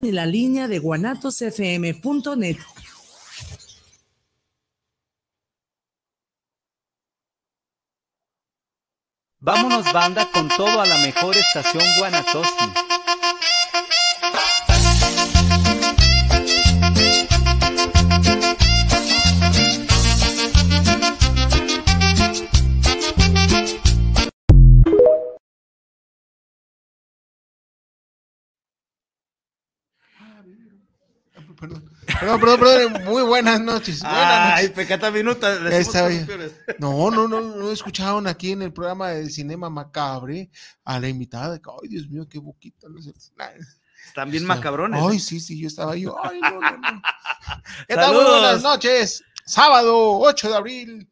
en la línea de guanatosfm.net. Vámonos banda con todo a la mejor estación Guanatosi. No, perdón, perdón. Muy buenas noches. Ay, pecata minuta. No, no, no, no escucharon aquí en el programa de Cinema Macabre a la invitada ay, Dios mío, qué boquita. Están bien macabrones. Ay, ¿eh? sí, sí, yo estaba yo. Ay, ¿Qué tal? buenas noches. Sábado 8 de abril.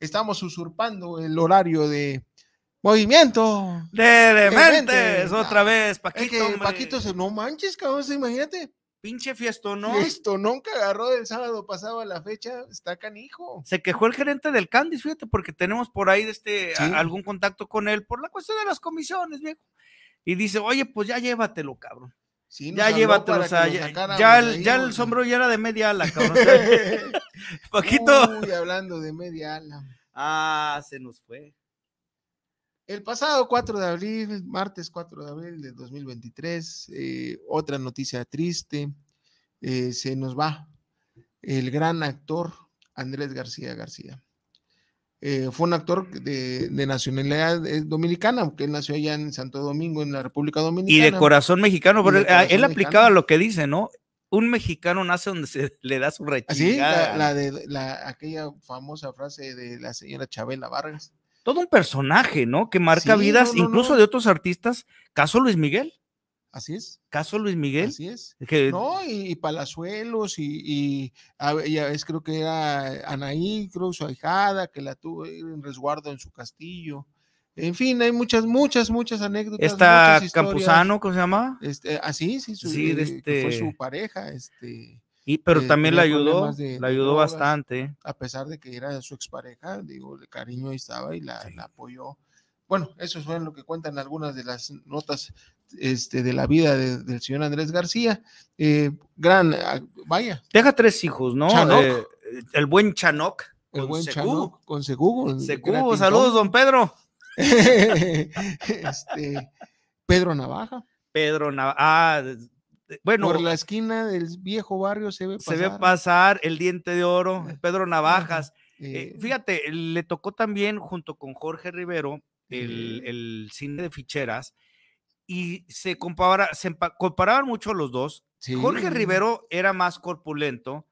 Estamos usurpando el horario de Movimiento. De dementes, otra vez, Paquito. Paquito, no manches, cabrón, imagínate pinche fiesto, ¿no? esto nunca agarró del sábado pasado a la fecha, está canijo. Se quejó el gerente del Candice, fíjate, porque tenemos por ahí este, algún contacto con él por la cuestión de las comisiones, viejo. Y dice, oye, pues ya llévatelo, cabrón. ya llévatelo, o ya, el, sombrero ya era de media ala, cabrón. poquito Uy, hablando de media ala. Ah, se nos fue. El pasado 4 de abril, martes 4 de abril de 2023, eh, otra noticia triste, eh, se nos va el gran actor Andrés García García. Eh, fue un actor de, nacionalidad dominicana, aunque él nació allá en Santo Domingo, en la República Dominicana. Y de corazón mexicano, pero él, aplicaba lo que dice, ¿no? Un mexicano nace donde se le da su rechazo. Ah, sí, la, de la, aquella famosa frase de la señora Chabela Vargas todo un personaje, ¿no? Que marca vidas incluso de otros artistas, caso Luis Miguel. Así es. Caso Luis Miguel. Así es. No, y, Palazuelos, y, y creo que era Anaí, Cruz, su ahijada, que la tuvo en resguardo en su castillo. En fin, hay muchas, muchas, muchas anécdotas. Esta Campuzano, ¿cómo se llama? Este, así, ah, sí, su, sí este... fue su este pareja, este. Y, pero eh, también la ayudó, la ayudó bastante. A pesar de que era su expareja, digo, el cariño estaba y la, apoyó. Bueno, eso es lo que cuentan algunas de las notas este, de la vida del señor Andrés García. Eh, gran, ah, vaya. Deja tres hijos, ¿no? Eh, el buen Chanoc. El buen Chanoc, con Segugo. Segugo, saludos, don Pedro. Este, Pedro Navaja. Pedro Navaja. Ah, eh, bueno. Por la esquina del viejo barrio se ve pasar. Se ve pasar el diente de oro, eh, Pedro Navajas. Eh, fíjate, le tocó también junto con Jorge Rivero el, cine de ficheras y se, compara, se comparaban mucho los dos. Jorge Rivero era más corpulento,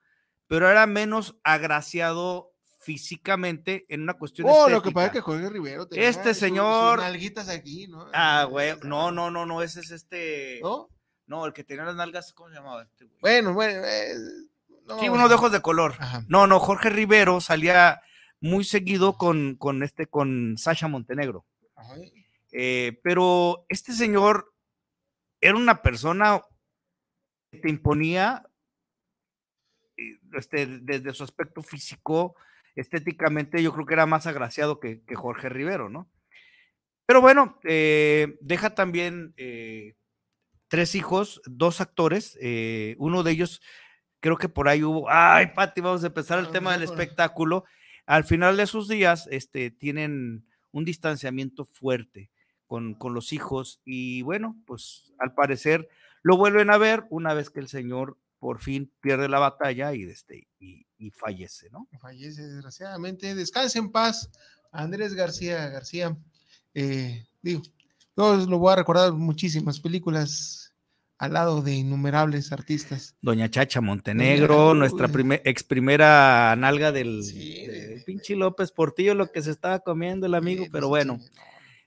pero era menos agraciado físicamente en una cuestión oh, lo que pasa es que Jorge Rivero este tenía este señor aquí, ¿no? Ah, güey, no, no, no, no, ese es este no, el que tenía las nalgas, ¿cómo se llamaba este Bueno, bueno. Eh, sí, unos de ojos de color. No, no, Jorge Rivero salía muy seguido con, con este, con Sasha Montenegro. Eh, pero este señor era una persona que te imponía eh, este, desde su aspecto físico, estéticamente, yo creo que era más agraciado que, Jorge Rivero, ¿no? Pero bueno, deja también tres hijos, dos actores, eh, uno de ellos creo que por ahí hubo, ay, Pati, vamos a empezar el tema del espectáculo. Al final de sus días, este, tienen un distanciamiento fuerte con, con los hijos y bueno, pues al parecer lo vuelven a ver una vez que el señor por fin pierde la batalla y, este, y, fallece, ¿no? Fallece, desgraciadamente. Descanse en paz, Andrés García García. Eh, digo, yo lo voy a recordar muchísimas películas al lado de innumerables artistas. Doña Chacha Montenegro, nuestra ex primera nalga del, sí, pinche López Portillo, lo que se estaba comiendo el amigo, pero bueno.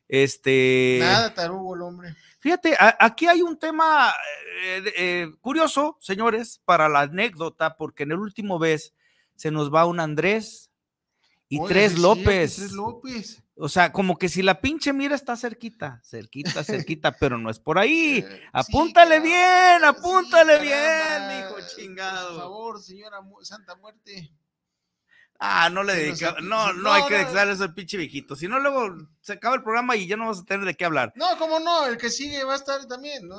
Este. Nada, tarugo el hombre. Fíjate, aquí hay un tema eh, eh, curioso, señores, para la anécdota, porque en el último vez se nos va un Andrés y tres, López. tres López. O sea, como que si la pinche mira está cerquita, cerquita, cerquita, pero no es por ahí. Eh, apúntale bien, apúntale bien, hijo chingado. Por favor, señora Santa Muerte. Ah, no le dedica, No, no, hay que declarar eso al pinche viejito. Si no, luego se acaba el programa y ya no vas a tener de qué hablar. No, cómo no, el que sigue va a estar también. ¿no?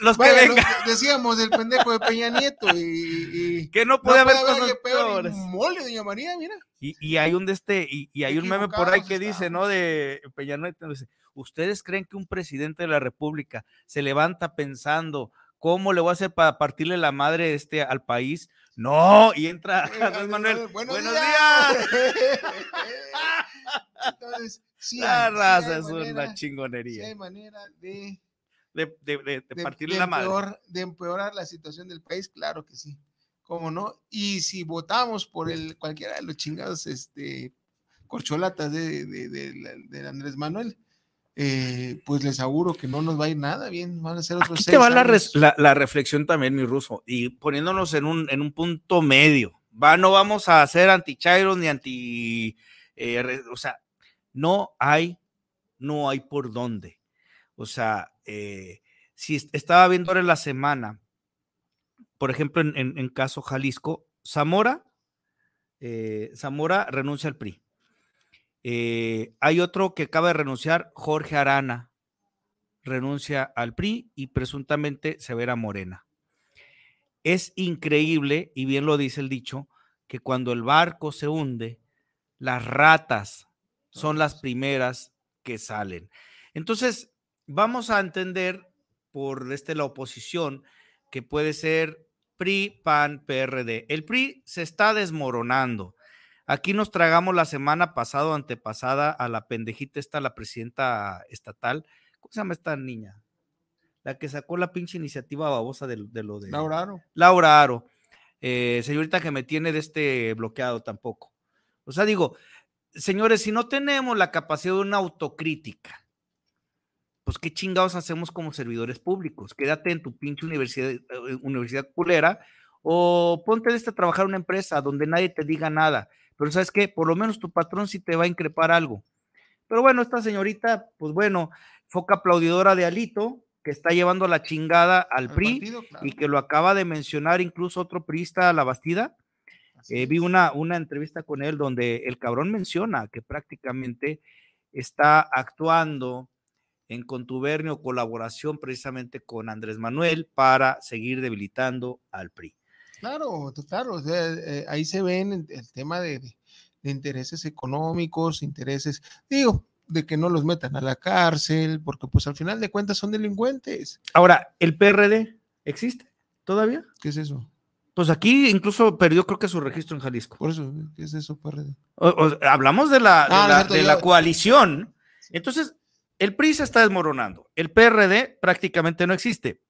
los que vengan. decíamos del pendejo de Peña Nieto y. que no puede haber cosas peores. Mole, mira. Y, hay un de este, y, hay un meme por ahí que dice, ¿no? De Peña Nieto, dice, ¿ustedes creen que un presidente de la República se levanta pensando ¿Cómo le voy a hacer para partirle la madre este al país? No, y entra eh, Andrés Manuel. Buenos, días. Entonces, sí, la raza es una chingonería. hay manera de, de, de, partirle la madre. de empeorar la situación del país, claro que sí. ¿Cómo no? Y si votamos por el, cualquiera de los chingados este, corcholatas de, de Andrés Manuel, eh, pues les aseguro que no nos va a ir nada bien, van a ser otros Aquí seis te va la, reflexión también, mi ruso, y poniéndonos en un, en un punto medio. Va, no vamos a hacer anti Chiron ni anti. Eh, o sea, no hay, no hay por dónde. O sea, eh, si estaba viendo ahora la semana, por ejemplo, en, en, en caso Jalisco, Zamora, Zamora renuncia al PRI. Eh, hay otro que acaba de renunciar, Jorge Arana. Renuncia al PRI y presuntamente se verá Morena. Es increíble, y bien lo dice el dicho, que cuando el barco se hunde, las ratas son las primeras que salen. Entonces, vamos a entender por este la oposición que puede ser PRI, PAN, PRD. El PRI se está desmoronando. Aquí nos tragamos la semana pasada antepasada a la pendejita esta, la presidenta estatal. ¿Cómo se llama esta niña? La que sacó la pinche iniciativa babosa de, lo de... Laura Aro. Laura Aro. Eh, señorita que me tiene de este bloqueado tampoco. O sea, digo, señores, si no tenemos la capacidad de una autocrítica, pues qué chingados hacemos como servidores públicos. Quédate en tu pinche universidad, eh, eh, universidad culera o ponte este a trabajar en una empresa donde nadie te diga nada pero sabes qué, por lo menos tu patrón sí te va a increpar algo. Pero bueno, esta señorita, pues bueno, foca aplaudidora de Alito, que está llevando la chingada al, PRI y que lo acaba de mencionar incluso otro priista a la Bastida. Eh, vi una, una entrevista con él donde el cabrón menciona que prácticamente está actuando en contubernio, colaboración precisamente con Andrés Manuel para seguir debilitando al PRI. Claro, claro, eh, ahí se ven el, tema de, intereses económicos, intereses, digo, de que no los metan a la cárcel, porque pues al final de cuentas son delincuentes. Ahora, ¿el PRD existe todavía? ¿Qué es eso? Pues aquí incluso perdió creo que su registro en Jalisco. Por eso, ¿qué es eso, PRD? hablamos de la, de ah, la coalición. Entonces, el PRI se está desmoronando. El PRD prácticamente no existe.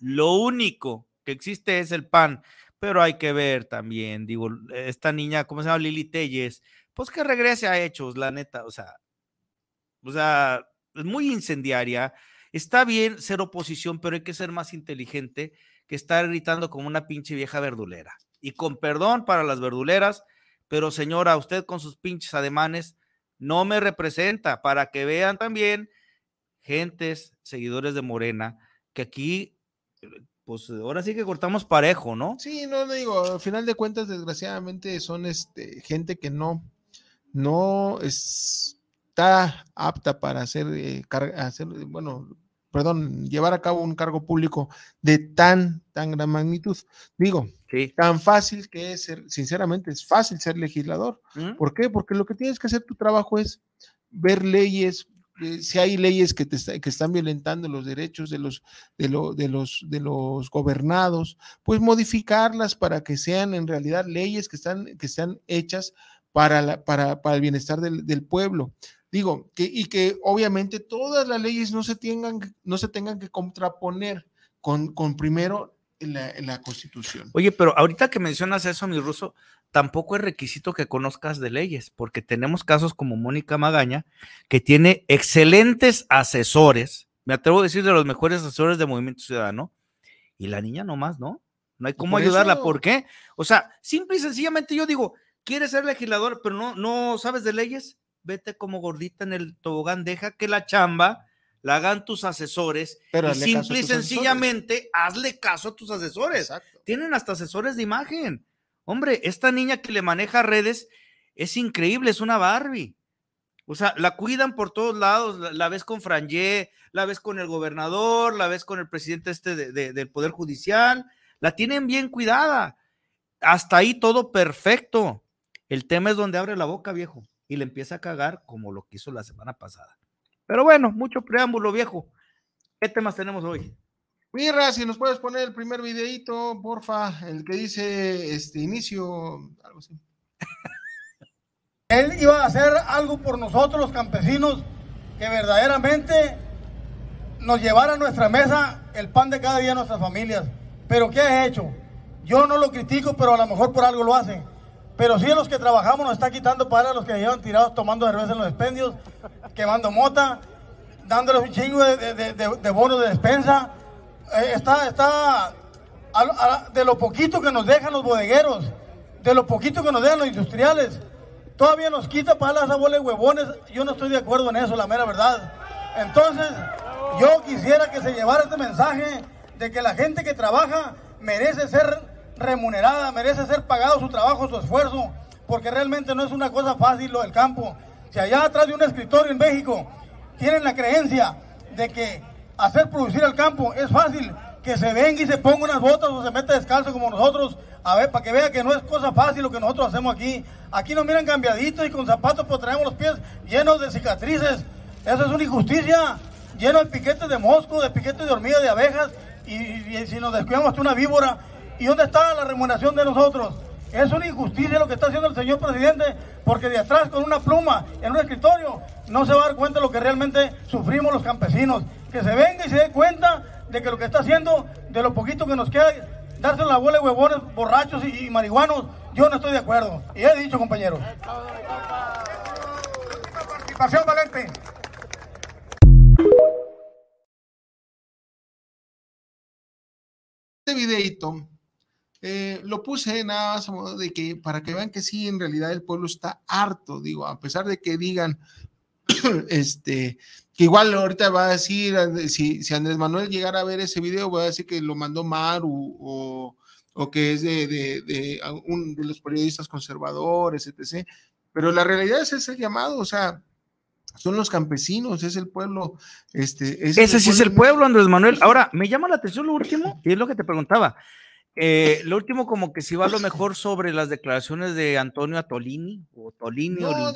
Lo único que existe es el pan, pero hay que ver también, digo, esta niña, ¿cómo se llama? Lili Telles, pues que regrese a hechos, la neta, o sea, o sea, es muy incendiaria. Está bien ser oposición, pero hay que ser más inteligente que estar gritando como una pinche vieja verdulera. Y con perdón para las verduleras, pero señora, usted con sus pinches ademanes no me representa, para que vean también gentes, seguidores de Morena, que aquí pues ahora sí que cortamos parejo, ¿no? Sí, no digo, al final de cuentas, desgraciadamente, son este, gente que no, no está apta para hacer, eh, hacer, bueno, perdón, llevar a cabo un cargo público de tan, tan gran magnitud. Digo, tan fácil que es ser, sinceramente, es fácil ser legislador. ¿Por qué? Porque lo que tienes que hacer tu trabajo es ver leyes, eh, si hay leyes que, te están violentando los derechos de los, de, de, los, de los gobernados, pues modificarlas para que sean en realidad leyes que están, que hechas para, la, para, para, el bienestar del, del pueblo. Digo, que, y que obviamente todas las leyes no se tengan, no se tengan que contraponer con, con primero la, la, Constitución. Oye, pero ahorita que mencionas eso, mi ruso, tampoco es requisito que conozcas de leyes, porque tenemos casos como Mónica Magaña, que tiene excelentes asesores, me atrevo a decir de los mejores asesores de Movimiento Ciudadano, y la niña nomás, ¿no? No hay cómo ayudarla, ¿por qué? O sea, simple y sencillamente yo digo, ¿quieres ser legislador, pero no, no sabes de leyes? Vete como gordita en el tobogán, deja que la chamba la hagan tus asesores pero y simple y sencillamente hazle caso a tus asesores. Tienen hasta asesores de imagen Hombre, esta niña que le maneja redes es increíble, es una Barbie. O sea, la cuidan por todos lados, la, ves con Franje, la ves con el gobernador, la ves con el presidente este del Poder Judicial, la tienen bien cuidada. Hasta ahí todo perfecto. El tema es donde abre la boca, viejo, y le empieza a cagar como lo quiso la semana pasada. Pero bueno, mucho preámbulo, viejo. ¿Qué temas tenemos hoy? Mirra, si nos puedes poner el primer videito, porfa, el que dice este inicio, algo así. Él iba a hacer algo por nosotros, los campesinos, que verdaderamente nos llevara a nuestra mesa el pan de cada día a nuestras familias. Pero ¿qué ha hecho? Yo no lo critico, pero a lo mejor por algo lo hacen. Pero sí a los que trabajamos nos está quitando para los que llevan tirados tomando cerveza en los expendios, quemando mota, dándoles un chingo de, de, de, de bonos de despensa eh, está, está de lo poquito que nos dejan los bodegueros, de lo poquito que nos dejan los industriales, todavía nos quita para las bola de huevones. Yo no estoy de acuerdo en eso, la mera verdad. Entonces, yo quisiera que se llevara este mensaje de que la gente que trabaja merece ser remunerada, merece ser pagado su trabajo, su esfuerzo, porque realmente no es una cosa fácil lo del campo. Si allá atrás de un escritorio en México tienen la creencia de que hacer producir al campo. Es fácil que se venga y se ponga unas botas o se meta descalzo como nosotros. A ver, para que vea que no es cosa fácil lo que nosotros hacemos aquí. Aquí nos miran cambiaditos y con zapatos, pues traemos los pies llenos de cicatrices. Eso es una injusticia. Lleno de piquetes de mosco, de piquetes de hormigas, de abejas. Y, si nos descuidamos, hasta una víbora. ¿Y dónde está la remuneración de nosotros? Es una injusticia lo que está haciendo el señor presidente, porque de atrás con una pluma en un escritorio no se va a dar cuenta de lo que realmente sufrimos los campesinos. Que se venga y se dé cuenta de que lo que está haciendo, de lo poquito que nos queda, darse la bola de huevones borrachos y, marihuanos, yo no estoy de acuerdo. Y he dicho, compañeros. Participación Valente. Este videito eh, lo puse nada más de que para que vean que sí, en realidad el pueblo está harto, digo, a pesar de que digan, este, que igual ahorita va a decir, si, si, Andrés Manuel llegara a ver ese video, va a decir que lo mandó Maru o, o que es de, de, de, un, de los periodistas conservadores, etc. Pero la realidad es ese llamado, o sea, son los campesinos, es el pueblo. Este, Ese sí es el pueblo, Andrés Manuel. Ahora, me llama la atención lo último, y es lo que te preguntaba. Eh, lo último, como que si va a lo mejor sobre las declaraciones de Antonio Atolini, o Tolini, o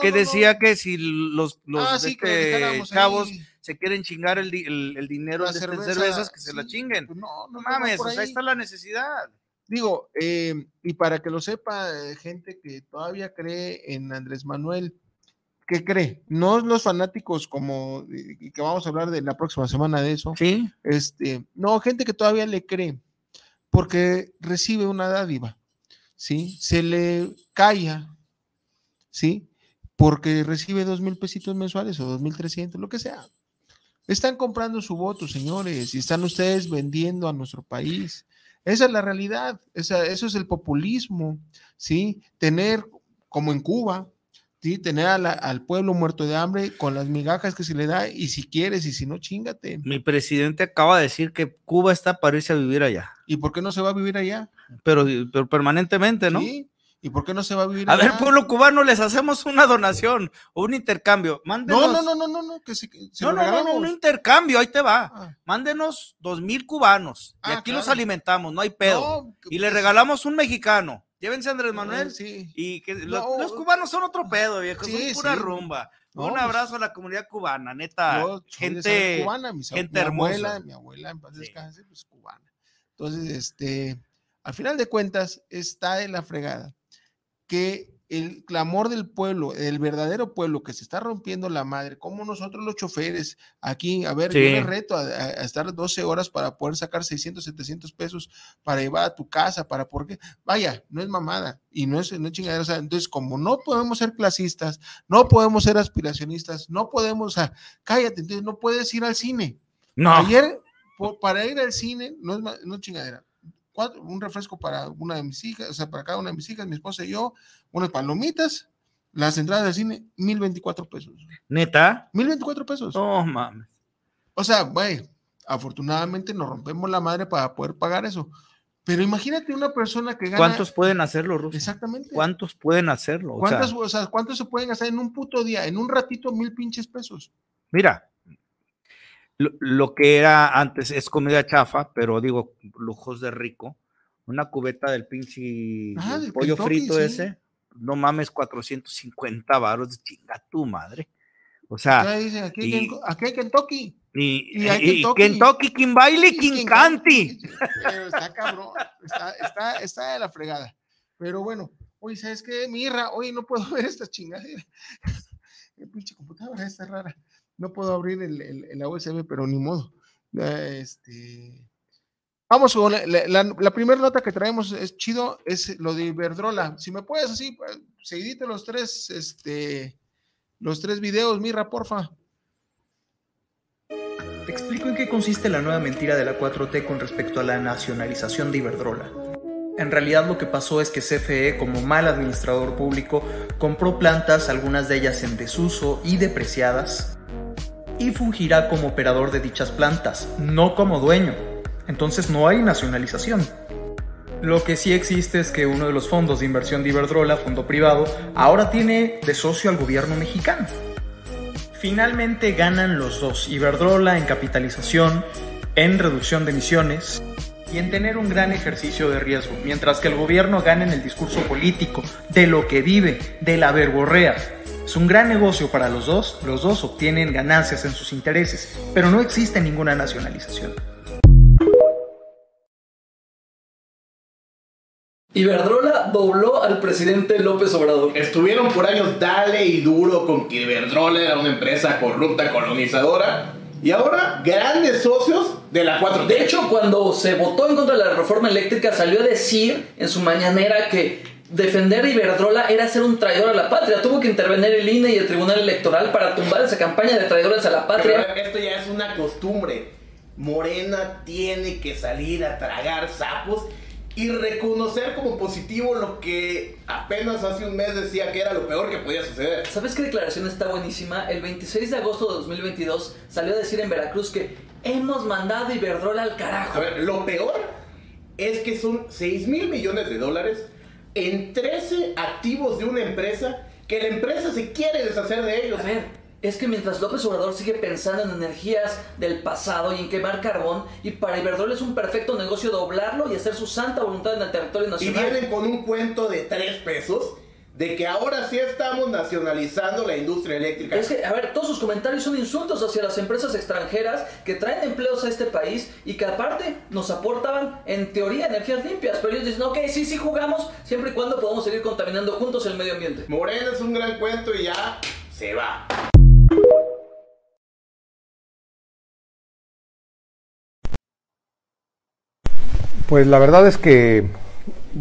que decía que si los, los ah, este se quieren chingar el, el, dinero de este, cervezas, que se la chinguen. Pues no, mames, ahí está la necesidad. Digo, eh, y para que lo sepa, eh, gente que todavía cree en Andrés Manuel, que cree? No los fanáticos como, eh, y que vamos a hablar de la próxima semana de eso. Sí. Este, no, gente que todavía le cree, porque recibe una dádiva, ¿sí? Se le calla, ¿sí? Porque recibe dos mil pesitos mensuales o dos mil trescientos, lo que sea. Están comprando su voto, señores, y están ustedes vendiendo a nuestro país. Esa es la realidad, eso es el populismo, ¿sí? Tener, como en Cuba, sí, tener al pueblo muerto de hambre con las migajas que se le da y si quieres y si no, chingate. Mi presidente acaba de decir que Cuba está para irse a vivir allá. ¿Y por qué no se va a vivir allá? Pero, pero permanentemente, ¿no? Sí. ¿Y por qué no se va a vivir? A ver, pueblo cubano, les hacemos una donación o un intercambio. Mándenos. No, no, no, no, no, que no, no, no, un intercambio, ahí te va. Ah. Mándenos dos mil cubanos y ah, aquí los alimentamos, no hay pedo. y le pues. regalamos un mexicano. Llévense a Andrés Manuel, sí. Y que los, cubanos son otro pedo, viejo, son pura rumba. un pues abrazo a la comunidad cubana, neta. Yo gente cubana, mis, gente mi hermosa. abuela, mi abuela en paz sí. descanse, pues cubana. Entonces, este, al final de cuentas, está en la fregada que el clamor del pueblo, el verdadero pueblo que se está rompiendo la madre, como nosotros los choferes aquí, a ver, qué yo reto a, estar 12 horas para poder sacar 600, 700 pesos para llevar a tu casa, para porque, vaya, no es mamada y no es, no chingadera, o sea, entonces como no podemos ser clasistas, no podemos ser aspiracionistas, no podemos, cállate, entonces no puedes ir al cine. No. Ayer, para ir al cine, no es, no es chingadera, un refresco para una de mis hijas, o sea, para cada una de mis hijas, mi esposa y yo, unas palomitas, las entradas del cine, mil veinticuatro pesos. ¿Neta? Mil veinticuatro pesos. Oh, mames. O sea, güey, afortunadamente nos rompemos la madre para poder pagar eso. Pero imagínate una persona que gana. ¿Cuántos pueden hacerlo, Exactamente. ¿Cuántos pueden hacerlo? ¿Cuántos, o sea, ¿Cuántos se pueden gastar en un puto día? En un ratito, mil pinches pesos. Mira, lo, que era antes, es comida chafa, pero digo, lujos de rico. Una cubeta del pinche ah, pollo frito ese, no mames, 450 baros de chinga tu madre. O sea, dicen, aquí, hay, aquí Kentucky. Y, Kentucky. y Kim Pero está cabrón, está, está, está de la fregada. Pero bueno, oye, ¿sabes qué? Mirra, oye, no puedo ver esta chingadera. Qué pinche computadora esta rara no puedo abrir el, el, la USB, pero ni modo. Este, vamos con la, la, primera nota que traemos, es chido, es lo de Iberdrola. Si me puedes así, pues, seguidito los tres, este, los tres videos, Mirra, porfa. Te explico en qué consiste la nueva mentira de la 4T con respecto a la nacionalización de Iberdrola. En realidad lo que pasó es que CFE, como mal administrador público, compró plantas, algunas de ellas en desuso y depreciadas, y fungirá como operador de dichas plantas, no como dueño. Entonces no hay nacionalización. Lo que sí existe es que uno de los fondos de inversión de Iberdrola, fondo privado, ahora tiene de socio al gobierno mexicano. Finalmente ganan los dos, Iberdrola en capitalización, en reducción de emisiones y en tener un gran ejercicio de riesgo, mientras que el gobierno gana en el discurso político, de lo que vive, de la verborrea, es un gran negocio para los dos, los dos obtienen ganancias en sus intereses, pero no existe ninguna nacionalización. Iberdrola dobló al presidente López Obrador. Estuvieron por años dale y duro con que Iberdrola era una empresa corrupta colonizadora. Y ahora, grandes socios de la 4 De hecho, cuando se votó en contra de la reforma eléctrica, salió a decir en su mañanera que defender a Iberdrola era ser un traidor a la patria. Tuvo que intervenir el INE y el Tribunal Electoral para tumbar esa campaña de traidores a la patria. esto ya es una costumbre. Morena tiene que salir a tragar sapos y reconocer como positivo lo que apenas hace un mes decía que era lo peor que podía suceder. ¿Sabes qué declaración está buenísima? El 26 de agosto de 2022 salió a decir en Veracruz que hemos mandado Iberdrola al carajo. A ver, lo peor es que son 6 mil millones de dólares en 13 activos de una empresa que la empresa se quiere deshacer de ellos. A ver, es que mientras López Obrador sigue pensando en energías del pasado y en quemar carbón, y para Iberdrola es un perfecto negocio doblarlo y hacer su santa voluntad en el territorio nacional. Y vienen con un cuento de 3 pesos de que ahora sí estamos nacionalizando la industria eléctrica. Es que, a ver, todos sus comentarios son insultos hacia las empresas extranjeras que traen empleos a este país y que aparte nos aportaban, en teoría, energías limpias. Pero ellos dicen, ok, sí, sí jugamos, siempre y cuando podamos seguir contaminando juntos el medio ambiente. Morena es un gran cuento y ya se va. Pues la verdad es que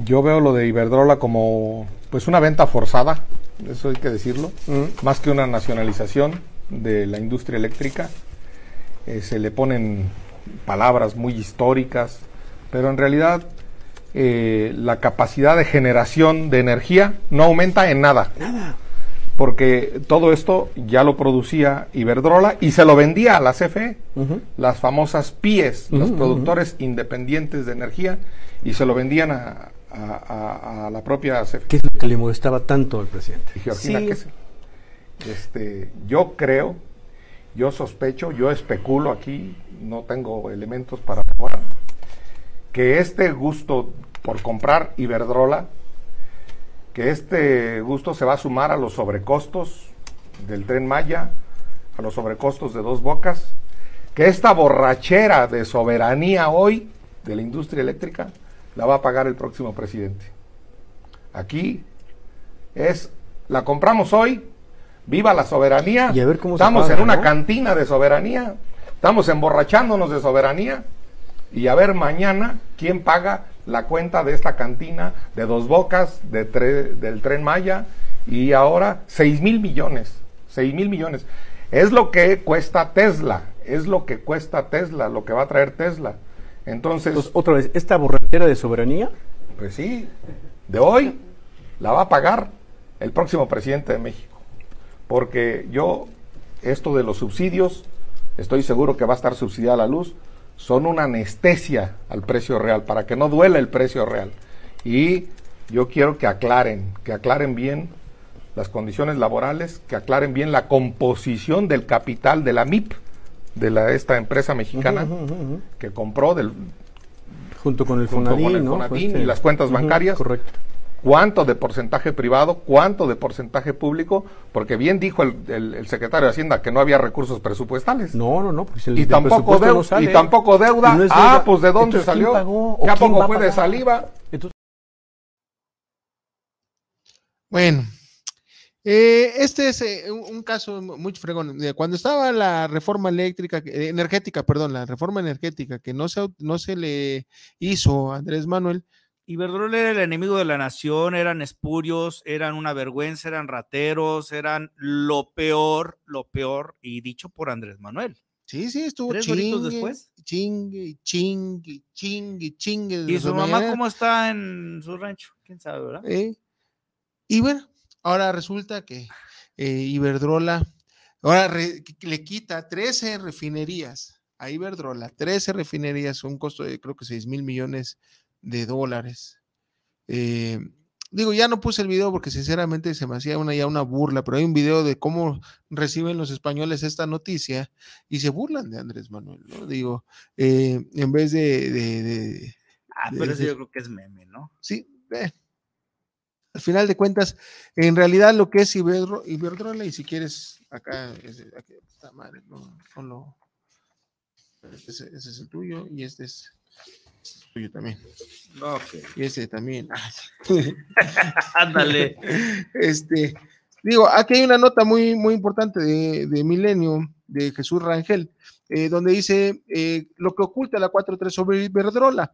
yo veo lo de Iberdrola como pues una venta forzada, eso hay que decirlo, mm. más que una nacionalización de la industria eléctrica. Eh, se le ponen palabras muy históricas, pero en realidad eh, la capacidad de generación de energía no aumenta en nada. Nada. Porque todo esto ya lo producía Iberdrola y se lo vendía a la CFE, las famosas PIES, los mm, productores independientes de energía, y se lo vendían a, a, la propia CFE. ¿Qué es lo que le molestaba tanto al presidente? Georgina sí. Este, yo creo, yo sospecho, yo especulo aquí, no tengo elementos para probar, que este gusto por comprar Iberdrola, que este gusto se va a sumar a los sobrecostos del tren Maya, a los sobrecostos de dos bocas, que esta borrachera de soberanía hoy de la industria eléctrica la va a pagar el próximo presidente. Aquí es, la compramos hoy, viva la soberanía, y a ver cómo estamos en una cantina de soberanía, estamos emborrachándonos de soberanía, y a ver mañana quién paga la cuenta de esta cantina de dos bocas, de tres, del tren Maya, y ahora seis mil millones, seis mil millones. Es lo que cuesta Tesla, es lo que cuesta Tesla, lo que va a traer Tesla. Entonces, otra vez, ¿esta borrachera de soberanía? Pues sí, de hoy la va a pagar el próximo presidente de México. Porque yo, esto de los subsidios, estoy seguro que va a estar subsidiada la luz, son una anestesia al precio real, para que no duela el precio real. Y yo quiero que aclaren, que aclaren bien las condiciones laborales, que aclaren bien la composición del capital de la MIP, de la, esta empresa mexicana que compró del, junto con el pues, y las cuentas bancarias. Correcto. ¿Cuánto de porcentaje privado? ¿Cuánto de porcentaje público? Porque bien dijo el, secretario de Hacienda que no había recursos presupuestales. No, no, no. y, tampoco deuda, Ah, pues ¿de dónde salió? ¿Ya poco fue de saliva? Bueno, eh, este es eh, un, caso muy fregón. Cuando estaba la reforma eléctrica, eh, energética, perdón, la reforma energética que no se, no se le hizo a Andrés Manuel. Iberdrola era el enemigo de la nación, eran espurios, eran una vergüenza, eran rateros, eran lo peor, lo peor, y dicho por Andrés Manuel. Sí, sí, estuvo chingue, después. Chingue, chingue, chingue, ¿Y su mamá cómo está en su rancho? ¿Quién sabe, verdad? y bueno, Ahora resulta que eh, Iberdrola, ahora le quita 13 refinerías a Iberdrola, 13 refinerías, un costo de creo que 6 mil millones de dólares. Eh, digo, ya no puse el video porque sinceramente se me hacía una, ya una burla, pero hay un video de cómo reciben los españoles esta noticia y se burlan de Andrés Manuel, ¿no? Digo, eh, en vez de, Ah, pero eso yo creo que es meme, ¿no? Sí, ve. Al final de cuentas, en realidad lo que es Iberdrola, y si quieres, acá, está madre, no, ese, es el tuyo y este es el este tuyo también. Y este también. Ándale. este, digo, aquí hay una nota muy, muy importante de, Milenio, de Jesús Rangel, eh, donde dice eh, lo que oculta la 4.3 sobre Iberdrola.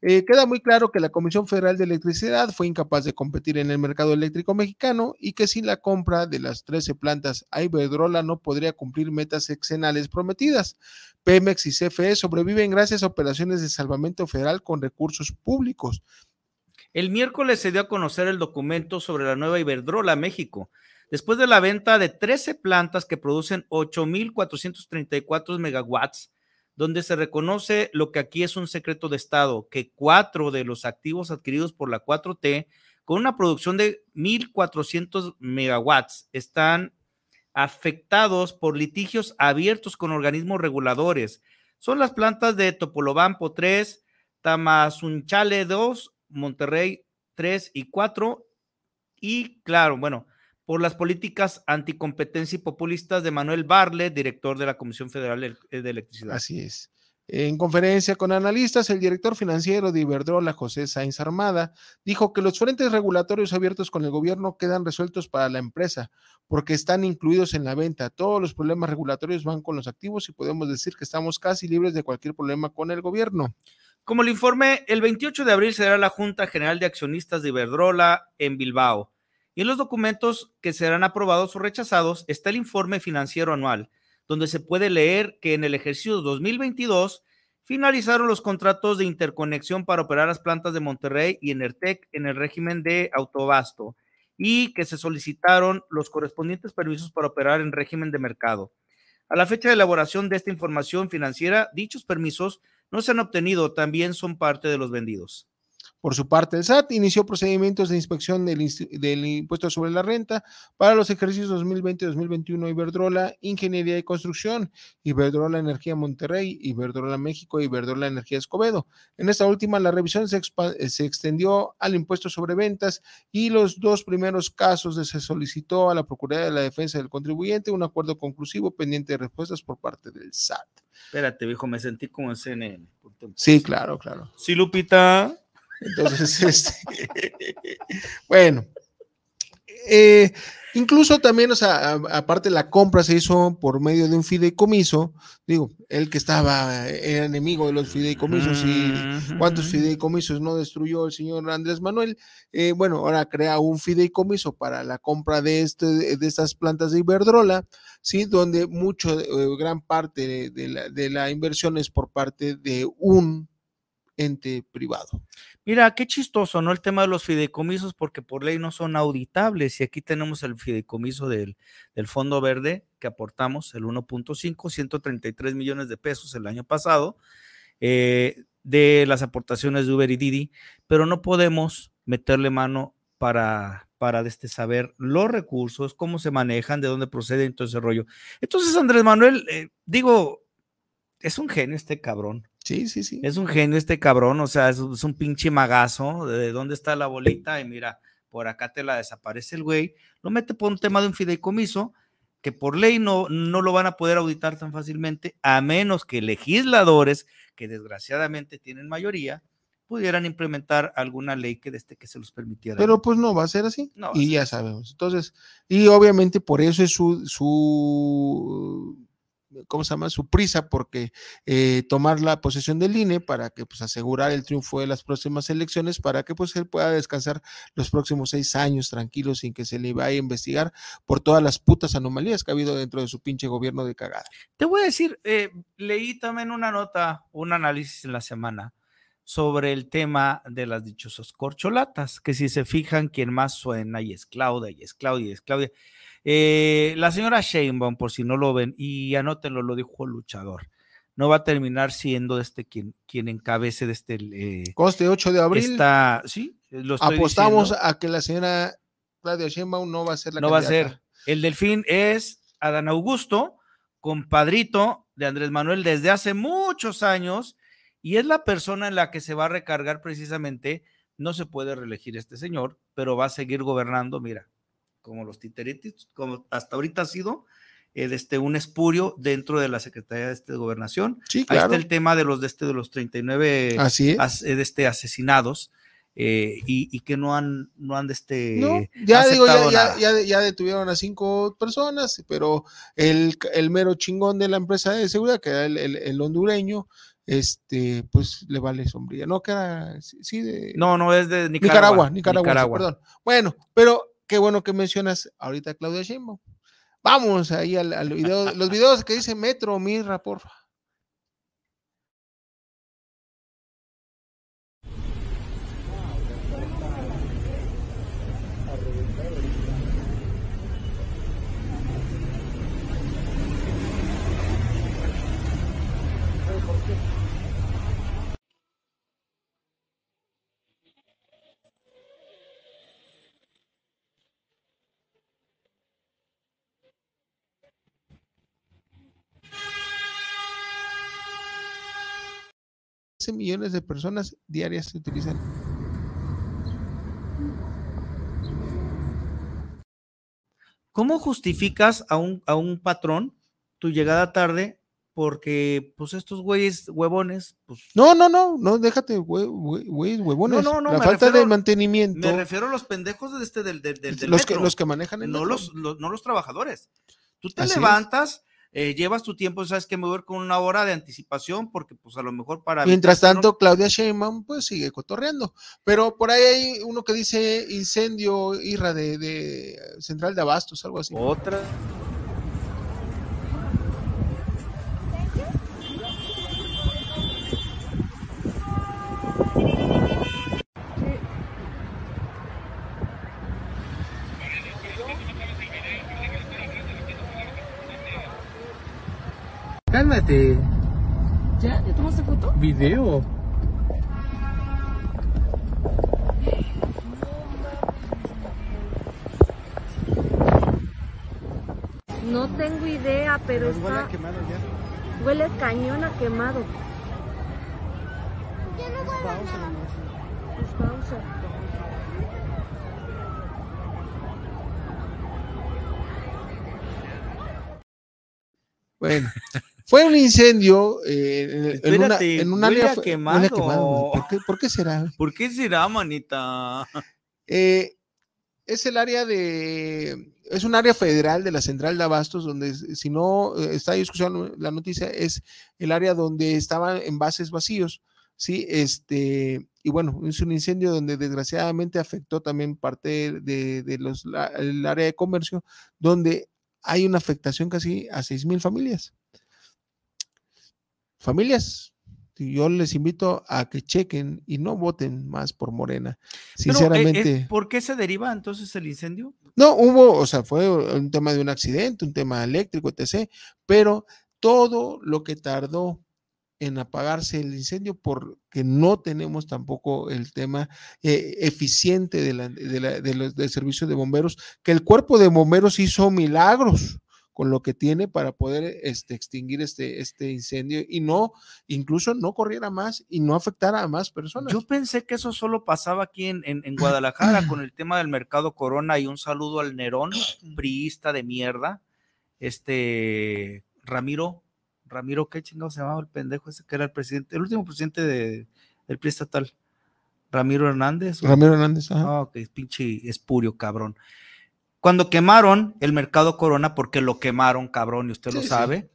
Eh, queda muy claro que la Comisión Federal de Electricidad fue incapaz de competir en el mercado eléctrico mexicano y que sin la compra de las 13 plantas a Iberdrola no podría cumplir metas exenales prometidas. Pemex y CFE sobreviven gracias a operaciones de salvamento federal con recursos públicos. El miércoles se dio a conocer el documento sobre la nueva Iberdrola México, después de la venta de 13 plantas que producen 8.434 megawatts donde se reconoce lo que aquí es un secreto de Estado, que cuatro de los activos adquiridos por la 4T, con una producción de 1.400 megawatts, están afectados por litigios abiertos con organismos reguladores. Son las plantas de Topolobampo 3, Tamazunchale 2, Monterrey 3 y 4 y claro, bueno, por las políticas anticompetencia y populistas de Manuel Barle, director de la Comisión Federal eh, de Electricidad. Así es. En conferencia con analistas, el director financiero de Iberdrola, José Sainz Armada, dijo que los frentes regulatorios abiertos con el gobierno quedan resueltos para la empresa, porque están incluidos en la venta. Todos los problemas regulatorios van con los activos y podemos decir que estamos casi libres de cualquier problema con el gobierno. Como le informé, el 28 de abril será la Junta General de Accionistas de Iberdrola en Bilbao. Y en los documentos que serán aprobados o rechazados está el informe financiero anual, donde se puede leer que en el ejercicio 2022 finalizaron los contratos de interconexión para operar las plantas de Monterrey y Enertec en el régimen de autobasto y que se solicitaron los correspondientes permisos para operar en régimen de mercado. A la fecha de elaboración de esta información financiera, dichos permisos no se han obtenido, también son parte de los vendidos. Por su parte, el SAT inició procedimientos de inspección del, impuesto sobre la renta para los ejercicios 2020, 2021 Iberdrola, Ingeniería y Construcción, Iberdrola Energía Monterrey, Iberdrola México y Iberdrola Energía Escobedo. En esta última, la revisión se, extendió al impuesto sobre ventas y los dos primeros casos se solicitó a la Procuraduría de la Defensa del Contribuyente un acuerdo conclusivo pendiente de respuestas por parte del SAT. Espérate, viejo, me sentí como en CNN. Sí, claro, claro. Sí, Lupita. Entonces, este, bueno, eh, incluso también, o sea, aparte la compra se hizo por medio de un fideicomiso, digo, el que estaba, era enemigo de los fideicomisos y cuántos fideicomisos no destruyó el señor Andrés Manuel, eh, bueno, ahora crea un fideicomiso para la compra de, este, de estas plantas de Iberdrola, ¿sí? Donde mucho, eh, gran parte la, de la inversión es por parte de un ente privado. Mira, qué chistoso, ¿no? El tema de los fideicomisos, porque por ley no son auditables. Y aquí tenemos el fideicomiso del, del Fondo Verde que aportamos, el 1.5, 133 millones de pesos el año pasado, eh, de las aportaciones de Uber y Didi, pero no podemos meterle mano para, para este, saber los recursos, cómo se manejan, de dónde proceden, todo ese rollo. Entonces, Andrés Manuel, eh, digo, es un genio este cabrón Sí, sí, sí. Es un genio este cabrón, o sea, es, un pinche magazo. ¿De dónde está la bolita? Y mira, por acá te la desaparece el güey. Lo mete por un tema de un fideicomiso que por ley no, no lo van a poder auditar tan fácilmente, a menos que legisladores, que desgraciadamente tienen mayoría, pudieran implementar alguna ley que, desde este, que se los permitiera. Pero pues no va a ser así. y ya sabemos. Entonces, y obviamente por eso es su, su ¿cómo se llama? Su prisa porque eh, tomar la posesión del INE para que pues asegurar el triunfo de las próximas elecciones para que pues él pueda descansar los próximos seis años tranquilos sin que se le vaya a investigar por todas las putas anomalías que ha habido dentro de su pinche gobierno de cagada. Te voy a decir, eh, leí también una nota, un análisis en la semana sobre el tema de las dichosas corcholatas, que si se fijan, quien más suena y es Claudia, y es Claudia, y es Claudia. Y es Claudia eh, la señora Sheinbaum, por si no lo ven, y anótenlo, lo dijo el luchador, no va a terminar siendo este quien, quien encabece de este... Eh, Coste 8 de abril. Está, sí, Apostamos a que la señora Claudia Sheinbaum no va a ser la No va a ser. El delfín es Adán Augusto, compadrito de Andrés Manuel desde hace muchos años y es la persona en la que se va a recargar precisamente. No se puede reelegir este señor, pero va a seguir gobernando, mira, como los titeritis, como hasta ahorita ha sido este, un espurio dentro de la Secretaría de, este, Gobernación. Ahí está el tema de los, de este, de los 39 eh, este, asesinados. Eh, y, que no han, no han de este. ya detuvieron a cinco personas, pero el, mero chingón de la empresa de seguridad, que era el, hondureño, este, pues le vale sombrilla, ¿no? Que era, No, no, es de Nicaragua. Nicaragua, perdón. Bueno, pero qué bueno que mencionas ahorita Claudia Sheinbaum. Vamos ahí al, al video, los videos que dice Metro Mirra, porfa. millones de personas diarias se utilizan. ¿Cómo justificas a un, a un patrón tu llegada tarde? Porque, pues, estos güeyes huevones, pues. No, no, no, no, déjate, güeyes huevones. La falta de mantenimiento. Me refiero a los pendejos de este, del, del, los Que, los que manejan el no Los, no los trabajadores. Tú te levantas. Eh, llevas tu tiempo, sabes que me voy con una hora de anticipación, porque pues a lo mejor para... Mientras tanto, Claudia Sheinbaum pues sigue cotorreando, pero por ahí hay uno que dice incendio, irra de, de central de abastos, algo así. Otra. cálmate. ¿Ya? ¿Ya tomaste foto? Video. No tengo idea, pero, pero está... Huele a quemado Huele cañón a quemado. Ya no huele pausa, nada. Pues pausa. Bueno. Fue un incendio eh, en, un área quemado. ¿Por, qué, será? ¿Por qué será, manita? Eh, es el área de. Es un área federal de la central de Abastos, donde, si no eh, está discusión escuchando la noticia, es el área donde estaban envases vacíos, ¿sí? Este, y bueno, es un incendio donde desgraciadamente afectó también parte de, los, el área de comercio, donde hay una afectación casi a seis mil familias familias, yo les invito a que chequen y no voten más por Morena. Eh, sinceramente. Pero, eh, ¿Por qué se deriva entonces el incendio? No, hubo, o sea, fue un tema de un accidente, un tema eléctrico, etc. Pero todo lo que tardó en apagarse el incendio porque no tenemos tampoco el tema eh, eficiente de la, del servicio de bomberos, que el cuerpo de bomberos hizo milagros con lo que tiene para poder eh, este, extinguir este, este incendio y no, incluso no corriera más y no afectara a más personas. Yo pensé que eso solo pasaba aquí en, Guadalajara con el tema del mercado Corona y un saludo al Nerón, priista de mierda, este Ramiro, Ramiro, ¿qué chingado se llamaba el pendejo ese que era el presidente, el último presidente de, del PRI estatal? Ramiro Hernández. Ramiro Hernández, ajá. Ah, ok, pinche espurio, cabrón. Cuando quemaron el mercado Corona, porque lo quemaron, cabrón, y usted lo sabe,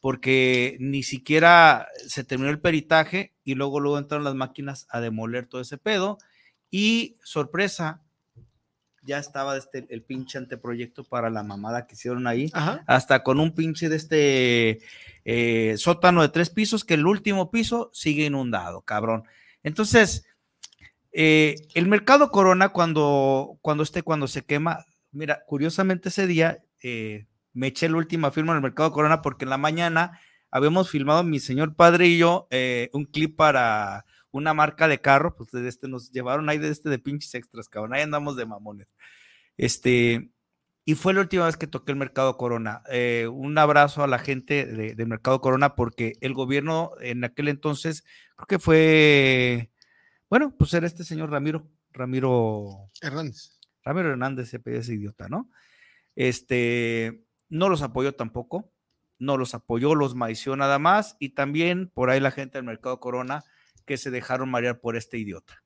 porque ni siquiera se terminó el peritaje y luego luego entraron las máquinas a demoler todo ese pedo y sorpresa, ya estaba este, el pinche anteproyecto para la mamada que hicieron ahí, hasta con un pinche de este eh, sótano de tres pisos, que el último piso sigue inundado, cabrón. Entonces, eh, el mercado Corona, cuando, cuando esté, cuando se quema, Mira, curiosamente ese día eh, me eché la última firma en el mercado Corona porque en la mañana habíamos filmado mi señor padre y yo eh, un clip para una marca de carro, pues de este nos llevaron ahí de este de pinches extras, cabrón, ahí andamos de mamones. Este, y fue la última vez que toqué el Mercado Corona. Eh, un abrazo a la gente del Mercado Corona porque el gobierno en aquel entonces, creo que fue, bueno, pues era este señor Ramiro, Ramiro Hernández. Ramiro Hernández se ese idiota, ¿no? Este, no los apoyó tampoco, no los apoyó, los maició nada más y también por ahí la gente del mercado Corona que se dejaron marear por este idiota.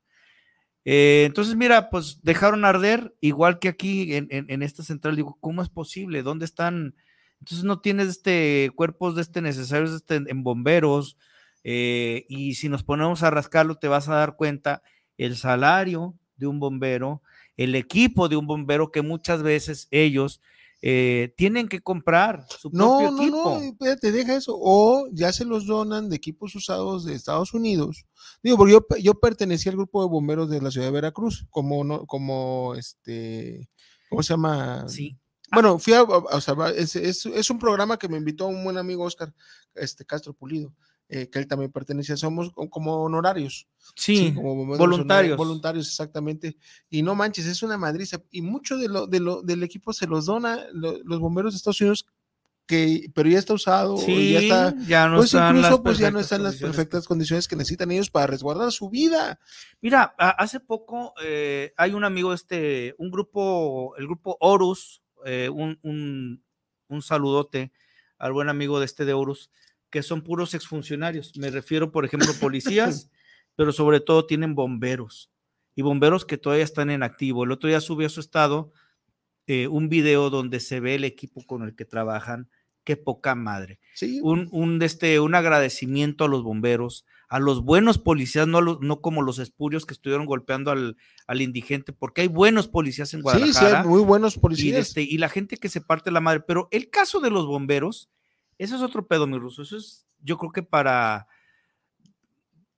Eh, entonces, mira, pues dejaron arder, igual que aquí en, esta central, digo, ¿cómo es posible? ¿Dónde están? Entonces no tienes este, cuerpos de este necesarios este, en bomberos, eh, y si nos ponemos a rascarlo, te vas a dar cuenta el salario de un bombero, el equipo de un bombero que muchas veces ellos eh, tienen que comprar su no, propio no, equipo. No, deja eso. O ya se los donan de equipos usados de Estados Unidos. Digo, porque yo, yo pertenecía al grupo de bomberos de la ciudad de Veracruz, como, no, como este, ¿cómo se llama? Sí. Bueno, fui a, o sea, es, un programa que me invitó un buen amigo Oscar este, Castro Pulido. Eh, que él también pertenecía, somos como honorarios. Sí, como voluntarios. Voluntarios, exactamente. Y no manches, es una madriza. Y mucho de lo, de lo, del equipo se los dona los bomberos de Estados Unidos que, pero ya está usado, sí, ya está, ya no pues incluso pues, ya no están las perfectas condiciones que necesitan ellos para resguardar su vida. Mira, hace poco eh, hay un amigo, este, un grupo, el grupo Horus, eh, un, un, saludote al buen amigo de este de Horus, que son puros exfuncionarios. Me refiero, por ejemplo, policías, pero sobre todo tienen bomberos y bomberos que todavía están en activo. El otro día subió a su estado eh, un video donde se ve el equipo con el que trabajan. Qué poca madre. Sí. Un, un, este, un agradecimiento a los bomberos, a los buenos policías, no, los, no como los espurios que estuvieron golpeando al, al, indigente, porque hay buenos policías en Guadalajara. Sí, sí, muy buenos policías. este, y la gente que se parte la madre. Pero el caso de los bomberos eso es otro pedo, mi ruso. Eso es, yo creo que para.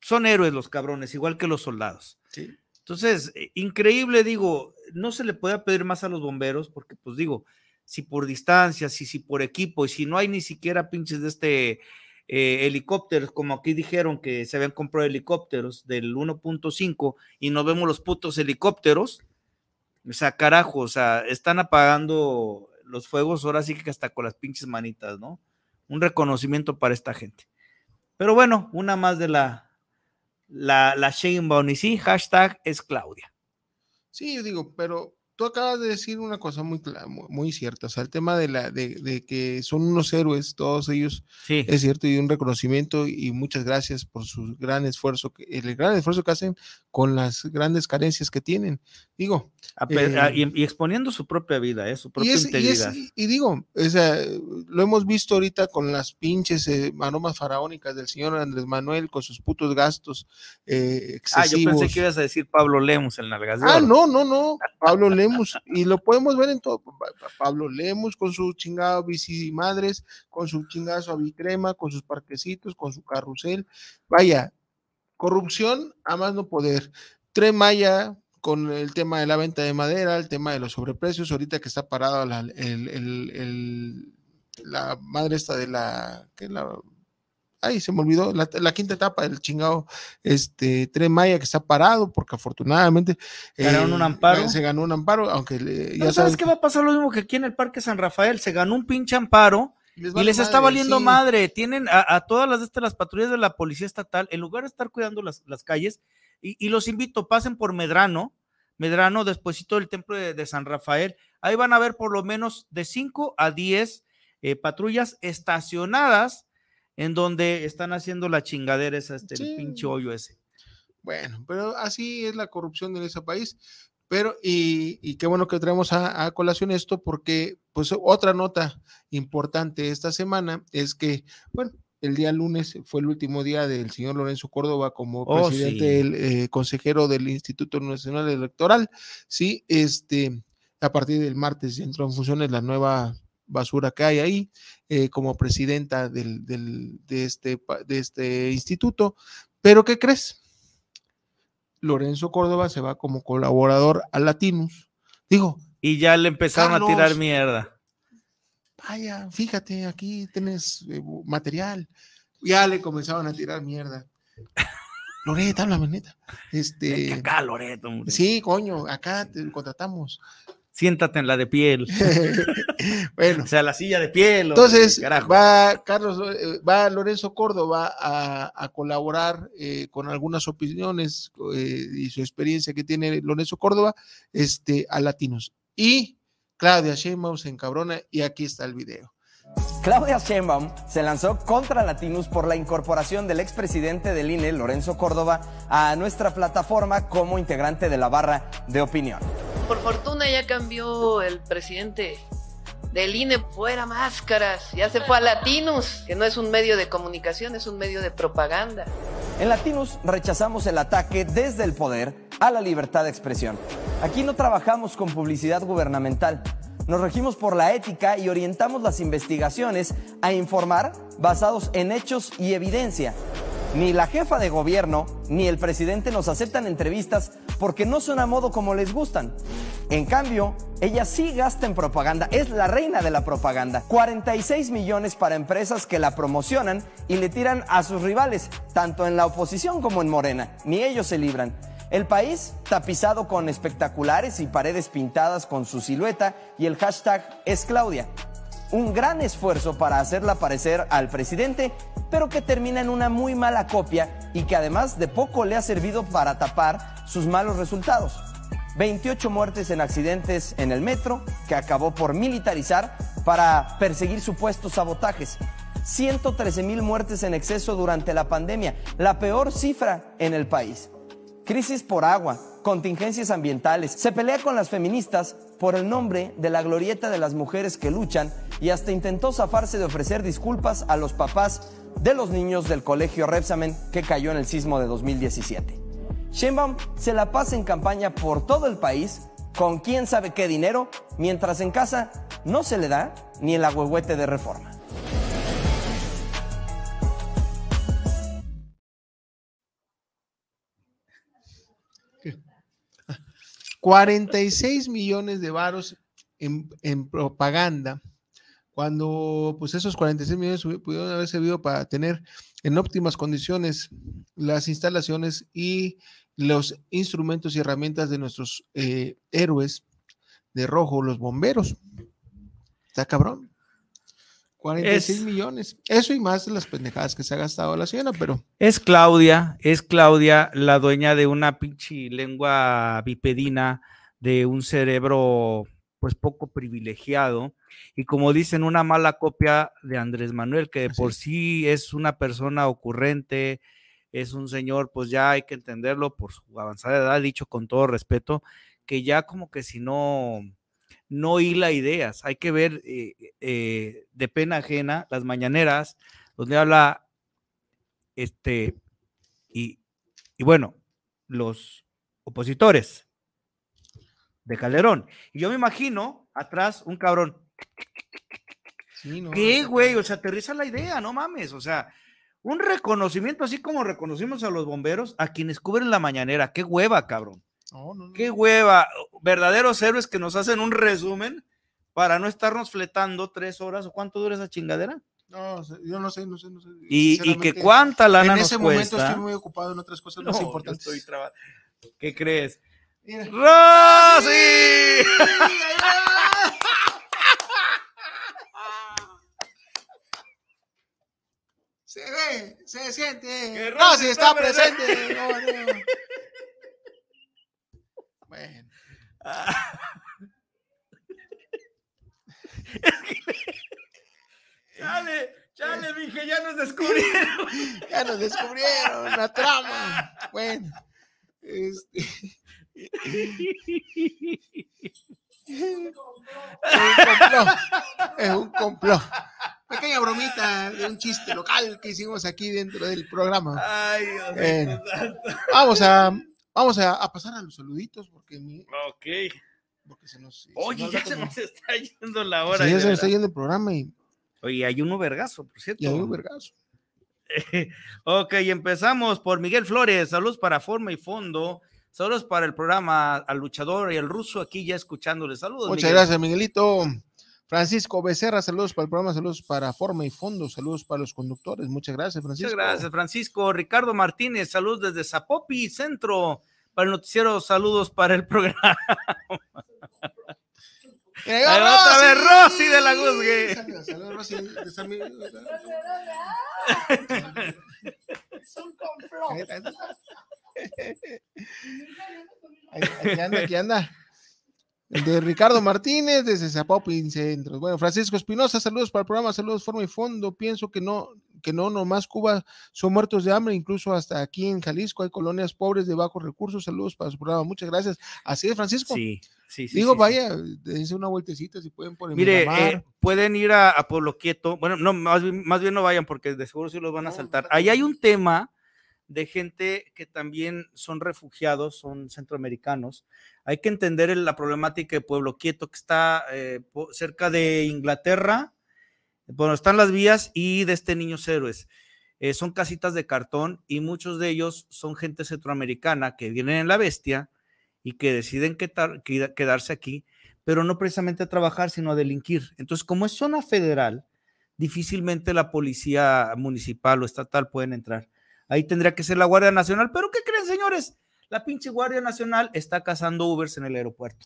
Son héroes los cabrones, igual que los soldados. Sí. Entonces, eh, increíble, digo, no se le puede pedir más a los bomberos, porque, pues digo, si por distancia, si, si por equipo, y si no hay ni siquiera pinches de este helicóptero, eh, helicópteros, como aquí dijeron que se habían comprado helicópteros del 1.5 y no vemos los putos helicópteros, o sea, carajo, o sea, están apagando los fuegos ahora sí que hasta con las pinches manitas, ¿no? un reconocimiento para esta gente. Pero bueno, una más de la, la, la Shane Bonnie. hashtag es Claudia. Sí, yo digo, pero tú acabas de decir una cosa muy, muy cierta, o sea, el tema de, la, de, que son unos héroes, todos ellos, es cierto, y un reconocimiento y muchas gracias por su gran esfuerzo, el gran esfuerzo que hacen con las grandes carencias que tienen. Digo. Eh, y, exponiendo su propia vida, eh, su propia integridad. Y, digo, lo hemos visto ahorita con las pinches eh, manomas faraónicas del señor Andrés Manuel, con sus putos gastos excesivos. Ah, yo pensé que ibas a decir Pablo Lemus, el nalgas Ah, no, no, no, Pablo Lemus. Y lo podemos ver en todo. Pablo Lemus con su chingado bici madres, con su chingazo avicrema, con sus parquecitos, con su carrusel. Vaya, corrupción a más no poder. Tremaya con el tema de la venta de madera, el tema de los sobreprecios, ahorita que está parado la, madre esta de la, ay, se me olvidó, la, quinta etapa del chingado este, Tren que está parado, porque afortunadamente eh, un amparo. Se ganó un amparo, aunque ya sabes qué va a pasar lo mismo que aquí en el Parque San Rafael, se ganó un pinche amparo y les, está valiendo madre. Tienen a, todas las, de este, las patrullas de la policía estatal, en lugar de estar cuidando las, calles, y, los invito, pasen por Medrano, Medrano, despuesito del templo de, San Rafael. Ahí van a ver por lo menos de 5 a 10 eh, patrullas estacionadas en donde están haciendo la chingadera esa, este, el pinche hoyo ese. Bueno, pero así es la corrupción en ese país. Pero, y, qué bueno que traemos a, colación esto, porque pues otra nota importante esta semana es que, bueno, el día lunes fue el último día del señor Lorenzo Córdoba como oh, presidente, el eh, consejero del Instituto Nacional Electoral. Sí, este, a partir del martes entró en funciones la nueva basura que hay ahí eh, como presidenta del, de, este, de este instituto. Pero, ¿qué crees? Lorenzo Córdoba se va como colaborador a Latinus. Digo. Y ya le empezaron a tirar mierda. Vaya, fíjate, aquí tienes eh, material. Ya le comenzaron a tirar mierda. Loreto, habla maneta, Este, acá, Loreto. Sí, coño, acá te contratamos siéntate en la de piel. O sea, la silla de piel. Entonces, va Carlos, eh, va Lorenzo Córdoba a, colaborar eh, con algunas opiniones eh, y su experiencia que tiene Lorenzo Córdoba este, a Latinos. Y Claudia Sheinbaum se encabrona y aquí está el video. Claudia Sheinbaum se lanzó contra Latinos por la incorporación del expresidente del INE, Lorenzo Córdoba, a nuestra plataforma como integrante de la barra de opinión por fortuna ya cambió el presidente del INE fuera máscaras, ya se fue a Latinos, que no es un medio de comunicación, es un medio de propaganda. En Latinos rechazamos el ataque desde el poder a la libertad de expresión. Aquí no trabajamos con publicidad gubernamental, nos regimos por la ética y orientamos las investigaciones a informar basados en hechos y evidencia. Ni la jefa de gobierno ni el presidente nos aceptan entrevistas porque no son a modo como les gustan. En cambio, ella sí gasta en propaganda, es la reina de la propaganda. 46 millones para empresas que la promocionan y le tiran a sus rivales, tanto en la oposición como en Morena. Ni ellos se libran. El país, tapizado con espectaculares y paredes pintadas con su silueta y el hashtag es Claudia un gran esfuerzo para hacerla parecer al presidente, pero que termina en una muy mala copia y que además de poco le ha servido para tapar sus malos resultados. 28 muertes en accidentes en el metro, que acabó por militarizar para perseguir supuestos sabotajes. 113 mil muertes en exceso durante la pandemia, la peor cifra en el país crisis por agua, contingencias ambientales. Se pelea con las feministas por el nombre de la glorieta de las mujeres que luchan y hasta intentó zafarse de ofrecer disculpas a los papás de los niños del colegio Repsamen que cayó en el sismo de 2017. Sheinbaum se la pasa en campaña por todo el país con quién sabe qué dinero, mientras en casa no se le da ni el agüehuete de reforma. 46 millones de varos en, propaganda, cuando pues esos 46 millones pudieron haber servido para tener en óptimas condiciones las instalaciones y los instrumentos y herramientas de nuestros eh, héroes de rojo, los bomberos. Está cabrón. 46 millones. Eso y más de las pendejadas que se ha gastado la señora, pero. Es Claudia, es Claudia, la dueña de una pinche lengua bipedina, de un cerebro, pues poco privilegiado. Y como dicen, una mala copia de Andrés Manuel, que de por sí es una persona ocurrente, es un señor, pues ya hay que entenderlo por su avanzada edad, dicho con todo respeto, que ya como que si no no hila ideas. Hay que ver eh, eh, de pena ajena las mañaneras, donde habla este, y, bueno, los opositores de Calderón. Y yo me imagino atrás un cabrón. Sí, ¿Qué, güey? O sea, aterriza la idea, no mames. O sea, un reconocimiento así como reconocimos a los bomberos, a quienes cubren la mañanera. ¡Qué hueva, cabrón! Qué hueva. Verdaderos héroes que nos hacen un resumen para no estarnos fletando tres horas o cuánto dura esa chingadera. No, yo no sé, no sé, no sé. Y, y que cuánta lana En ese momento estoy muy ocupado en otras cosas más importantes. Estoy ¿Qué crees? Rosi? se ve, se siente. Rosy, está, está presente. Bueno. Chale, chale, dije, ya nos descubrieron. Ya nos descubrieron la trama. Bueno. Este... Es un complot. Es un complot. Pequeña bromita de un chiste local que hicimos aquí dentro del programa. Ay, Dios vamos a Vamos a, pasar a los saluditos porque mi, Ok. Porque se nos. Oye, ya se nos está yendo la pues hora. ya se nos está yendo el programa y. Oye, hay uno vergazo, por cierto. Y hay uno vergazo. ok, empezamos por Miguel Flores. Saludos para Forma y Fondo. Saludos para el programa al luchador y al ruso aquí ya escuchándole. Saludos. Muchas gracias, Miguelito. Francisco Becerra, saludos para el programa, saludos para Forma y Fondo, saludos para los conductores. Muchas gracias, Francisco. Muchas gracias, Francisco. Ricardo Martínez, saludos desde Zapopi, Centro. Para el noticiero, saludos para el programa. de otra Rosy de la Guzgue. Saludos, saludos, Rosy. De San Miguel. Es un Aquí anda, aquí anda. De Ricardo Martínez, desde Zapopin Centro. Bueno, Francisco Espinosa, saludos para el programa, saludos forma y fondo. Pienso que no, que no, nomás Cuba son muertos de hambre, incluso hasta aquí en Jalisco hay colonias pobres de bajos recursos. Saludos para su programa, muchas gracias. Así es, Francisco. Sí, sí, sí. Digo, vaya, dense una vueltecita si pueden por Mire, eh, pueden ir a, Pueblo Quieto. Bueno, no, más más bien no vayan porque de seguro sí los van a saltar. Ahí hay un tema de gente que también son refugiados, son centroamericanos, hay que entender la problemática de Pueblo Quieto, que está eh, cerca de Inglaterra. Bueno, están las vías y de este Niños Héroes. Eh, son casitas de cartón y muchos de ellos son gente centroamericana que vienen en la bestia y que deciden quedarse aquí, pero no precisamente a trabajar, sino a delinquir. Entonces, como es zona federal, difícilmente la policía municipal o estatal pueden entrar. Ahí tendría que ser la Guardia Nacional. Pero ¿qué creen, señores? La pinche Guardia Nacional está cazando Ubers en el aeropuerto.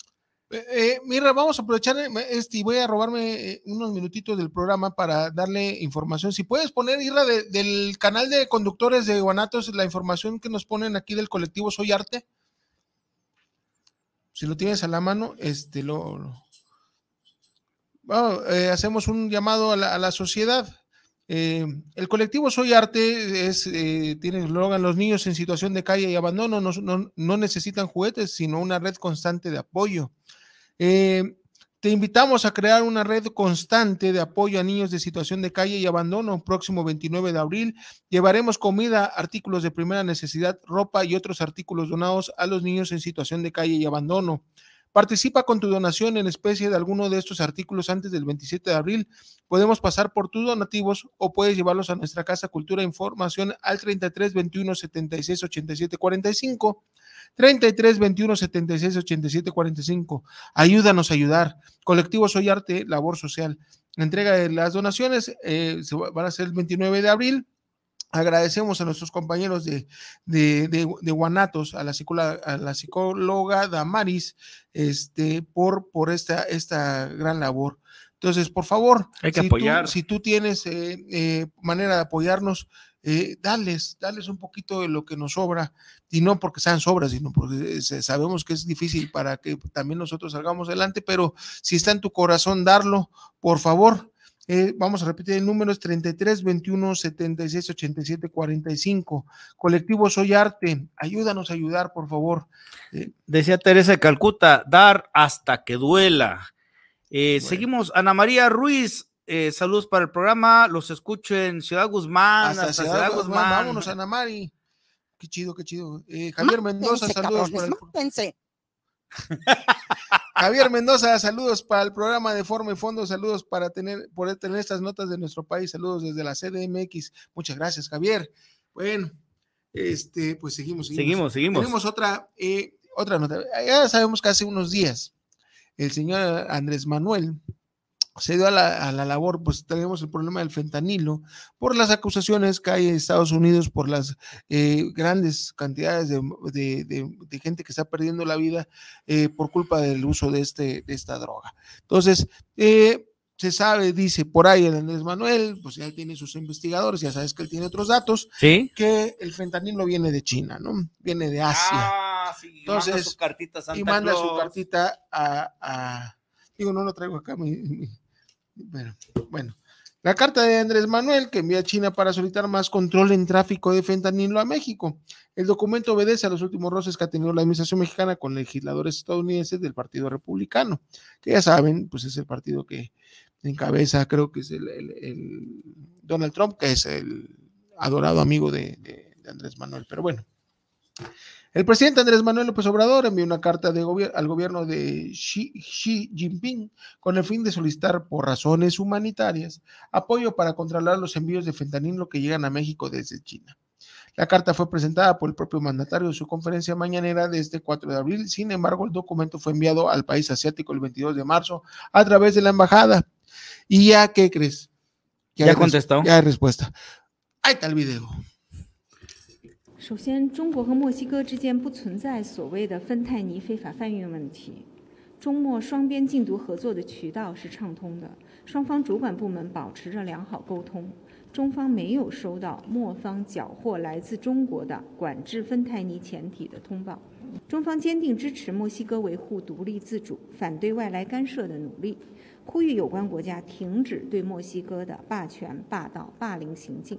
Eh, eh mira, vamos a aprovechar eh, este y voy a robarme eh, unos minutitos del programa para darle información. Si puedes poner, Irra, del canal de conductores de Guanatos, la información que nos ponen aquí del colectivo Soy Arte. Si lo tienes a la mano, este lo. hacemos un llamado a la sociedad. Eh, el colectivo Soy Arte es, eh, tiene eslogan, los niños en situación de calle y abandono no, necesitan juguetes, sino una red constante de apoyo. Eh, te invitamos a crear una red constante de apoyo a niños de situación de calle y abandono. Próximo 29 de abril llevaremos comida, artículos de primera necesidad, ropa y otros artículos donados a los niños en situación de calle y abandono. Participa con tu donación en especie de alguno de estos artículos antes del 27 de abril. Podemos pasar por tus donativos o puedes llevarlos a nuestra Casa Cultura e Información al 33 21 76 87 45. 33 21 76 87 45. Ayúdanos a ayudar. Colectivo Soy Arte, Labor Social. La entrega de las donaciones eh, se van a ser el 29 de abril Agradecemos a nuestros compañeros de, de, Guanatos, a la, psicóloga, Damaris, este, por, por esta, esta gran labor. Entonces, por favor, Hay que si, apoyar. Tú, si tú tienes eh, eh, manera de apoyarnos, eh, dales, un poquito de lo que nos sobra, y no porque sean sobras, sino porque eh, sabemos que es difícil para que también nosotros salgamos adelante, pero si está en tu corazón darlo, por favor, eh, vamos a repetir el número, es 33 21 76 87 45. Colectivo Soy Arte, ayúdanos a ayudar, por favor. Eh, Decía Teresa de Calcuta, dar hasta que duela. Eh, seguimos, Ana María Ruiz. saludos para el programa, los escucho en Ciudad Guzmán. Hasta, Ciudad, Guzmán. Vámonos, Ana María. Qué chido, qué chido. Javier Mendoza, saludos cabrones, para el... Javier Mendoza, saludos para el programa de Forma y Fondo, saludos para tener, poder tener estas notas de nuestro país, saludos desde la CDMX. Muchas gracias, Javier. Bueno, este, pues seguimos, seguimos. Seguimos, otra, eh, otra nota. Ya sabemos que hace unos días el señor Andrés Manuel se dio a la, labor, pues tenemos el problema del fentanilo, por las acusaciones que hay en Estados Unidos, por las eh, grandes cantidades de, gente que está perdiendo la vida eh, por culpa del uso de, este, esta droga. Entonces, eh, se sabe, dice por ahí el Andrés Manuel, pues ya tiene sus investigadores, ya sabes que él tiene otros datos, que el fentanilo viene de China, ¿no? Viene de Asia. Ah, sí, Entonces, manda su cartita a y manda su cartita a, digo, no lo traigo acá, mi bueno, bueno. La carta de Andrés Manuel que envía a China para solicitar más control en tráfico de fentanilo a México. El documento obedece a los últimos roces que ha tenido la administración mexicana con legisladores estadounidenses del Partido Republicano, que ya saben, pues es el partido que encabeza, creo que es el, Donald Trump, que es el adorado amigo de Andrés Manuel. Pero bueno. El presidente Andrés Manuel López Obrador envió una carta al gobierno de Xi, Jinping con el fin de solicitar, por razones humanitarias, apoyo para controlar los envíos de fentanilo que llegan a México desde China. La carta fue presentada por el propio mandatario en su conferencia mañanera de este 4 de abril. Sin embargo, el documento fue enviado al país asiático el 22 de marzo a través de la embajada. ¿Y ya qué crees? Ya, ya contestó. Ya hay respuesta. Ahí está el video. 首先，中国和墨西哥之间不存在所谓的芬太尼非法贩运问题。中墨双边禁毒合作的渠道是畅通的，双方主管部门保持着良好沟通。中方没有收到墨方缴获来自中国的管制芬太尼前体的通报。中方坚定支持墨西哥维护独立自主、反对外来干涉的努力，呼吁有关国家停止对墨西哥的霸权、霸道、霸凌行径。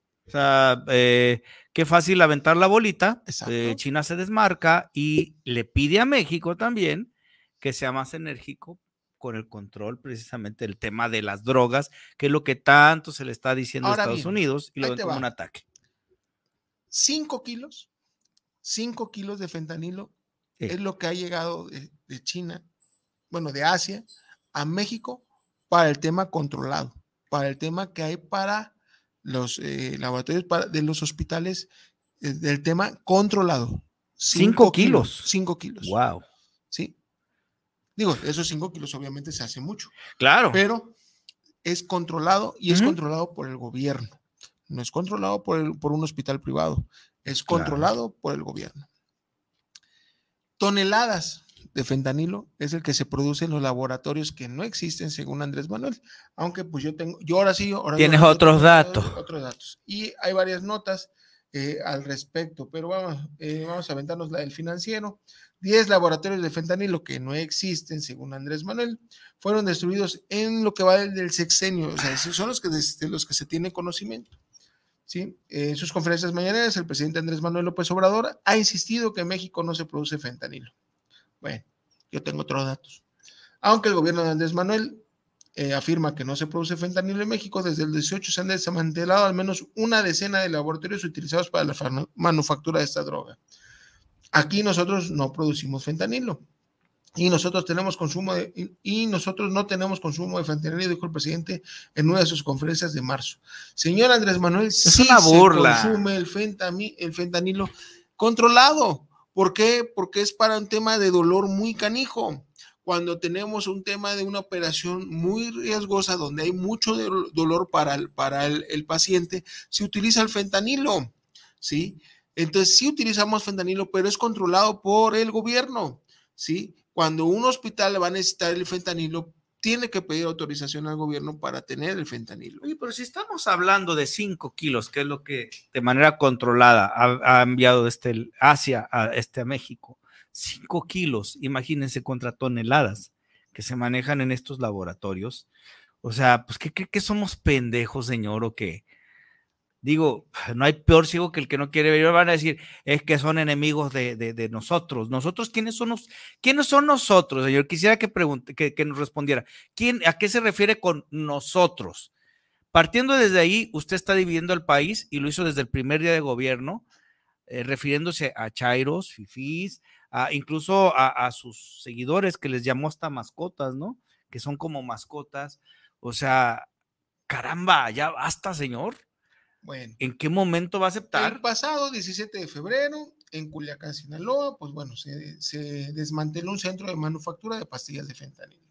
O sea, eh, qué fácil aventar la bolita. Eh, China se desmarca y le pide a México también que sea más enérgico con el control precisamente del tema de las drogas, que es lo que tanto se le está diciendo a Estados Unidos y lo ven como un ataque. cinco kilos, cinco kilos de fentanilo es lo que ha llegado de China, bueno, de Asia a México para el tema controlado, para el tema que hay para los eh, laboratorios de los hospitales eh, del tema controlado. Cinco kilos. Cinco kilos. Wow. Sí. Digo, esos cinco kilos obviamente se hace mucho. Claro. Pero es controlado y es controlado por el gobierno. No es controlado por, por un hospital privado. Es controlado por el gobierno. Toneladas de fentanilo es el que se produce en los laboratorios que no existen según Andrés Manuel. Aunque pues yo tengo, yo ahora sí, ahora tienes otros datos. Otros datos. Y hay varias notas eh, al respecto, pero vamos, eh, vamos a aventarnos la del financiero. Diez laboratorios de fentanilo que no existen, según Andrés Manuel, fueron destruidos en lo que va del, sexenio. O sea, son los que, los que se tiene conocimiento. ¿sí? En sus conferencias mañaneras, el presidente Andrés Manuel López Obrador ha insistido que en México no se produce fentanilo. Bueno, yo tengo otros datos. Aunque el gobierno de Andrés Manuel eh, afirma que no se produce fentanilo en México, desde el 18 se han desmantelado al menos una decena de laboratorios utilizados para la manufactura de esta droga. Aquí nosotros no producimos fentanilo. Y nosotros tenemos consumo y nosotros no tenemos consumo de fentanilo, dijo el presidente en una de sus conferencias de marzo. Señor Andrés Manuel, sí se consume el, el fentanilo controlado. ¿Por qué? Porque es para un tema de dolor muy canijo. Cuando tenemos un tema de una operación muy riesgosa donde hay mucho dolor para el, paciente, se utiliza el fentanilo, ¿sí? Entonces sí utilizamos fentanilo, pero es controlado por el gobierno, ¿sí? Cuando un hospital va a necesitar el fentanilo tiene que pedir autorización al gobierno para tener el fentanilo. Oye, pero si estamos hablando de 5 kilos, que es lo que de manera controlada ha, enviado desde Asia a, este, a México, 5 kilos, imagínense contra toneladas que se manejan en estos laboratorios. O sea, pues, ¿qué que somos pendejos, señor, o qué? digo, ah, no hay peor ciego que el que no quiere ver. Van a decir, es que son enemigos de, nosotros. ¿Nosotros quiénes son, quiénes son nosotros, señor? Quisiera que, pregunte, que, nos respondiera. ¿Quién, ¿A qué se refiere con nosotros? Partiendo desde ahí, usted está dividiendo el país y lo hizo desde el primer día de gobierno, eh, refiriéndose a Chairos, FIFIS, incluso a, a sus seguidores que les llamó hasta mascotas, ¿no? Que son como mascotas. O sea, caramba, ya basta, señor ¿En qué momento va a aceptar? El pasado 17 de febrero, en Culiacán, Sinaloa, pues bueno, se, desmanteló un centro de manufactura de pastillas de fentanilo.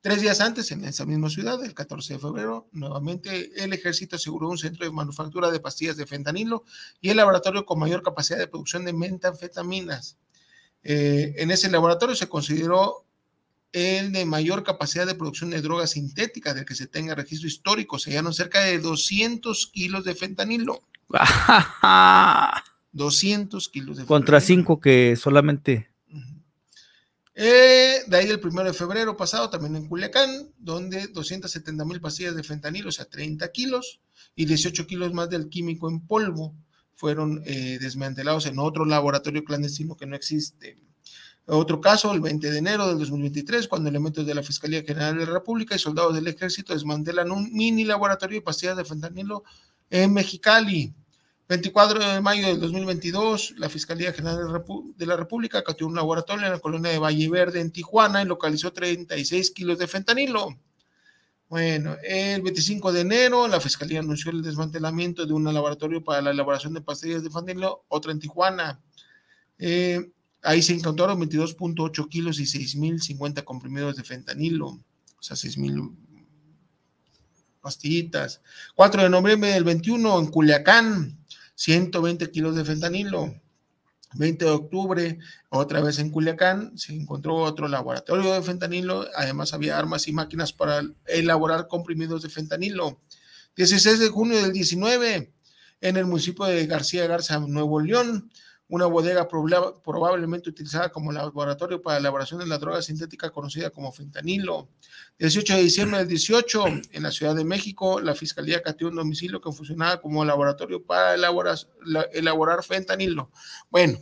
Tres días antes, en esa misma ciudad, el 14 de febrero, nuevamente el ejército aseguró un centro de manufactura de pastillas de fentanilo y el laboratorio con mayor capacidad de producción de metanfetaminas. Eh, en ese laboratorio se consideró el de mayor capacidad de producción de drogas sintéticas del que se tenga registro histórico. Se hallaron cerca de 200 kilos de fentanilo. 200 kilos de fentanilo. Contra 5 que solamente. Eh, de ahí el primero de febrero pasado, también en Culiacán, donde 270 mil pastillas de fentanilo, o sea, 30 kilos, y 18 kilos más del químico en polvo fueron eh, desmantelados en otro laboratorio clandestino que no existe. Otro caso, el 20 de enero del 2023, cuando elementos de la Fiscalía General de la República y soldados del Ejército desmantelan un mini laboratorio de pastillas de fentanilo en Mexicali. 24 de mayo del 2022, la Fiscalía General de la República cateó un laboratorio en la colonia de Valle Verde, en Tijuana, y localizó 36 kilos de fentanilo. Bueno, el 25 de enero, la Fiscalía anunció el desmantelamiento de un laboratorio para la elaboración de pastillas de fentanilo, otra en Tijuana. Eh, Ahí se encontraron 22.8 kilos y 6.050 comprimidos de fentanilo, o sea, 6.000 pastillitas. 4 de noviembre del 21 en Culiacán, 120 kilos de fentanilo. 20 de octubre, otra vez en Culiacán, se encontró otro laboratorio de fentanilo. Además, había armas y máquinas para elaborar comprimidos de fentanilo. 16 de junio del 19, en el municipio de García Garza, Nuevo León, una bodega probablemente utilizada como laboratorio para elaboración de la droga sintética conocida como fentanilo. 18 de diciembre del 18, en la Ciudad de México, la Fiscalía cateó un domicilio que funcionaba como laboratorio para elaborar, fentanilo. Bueno,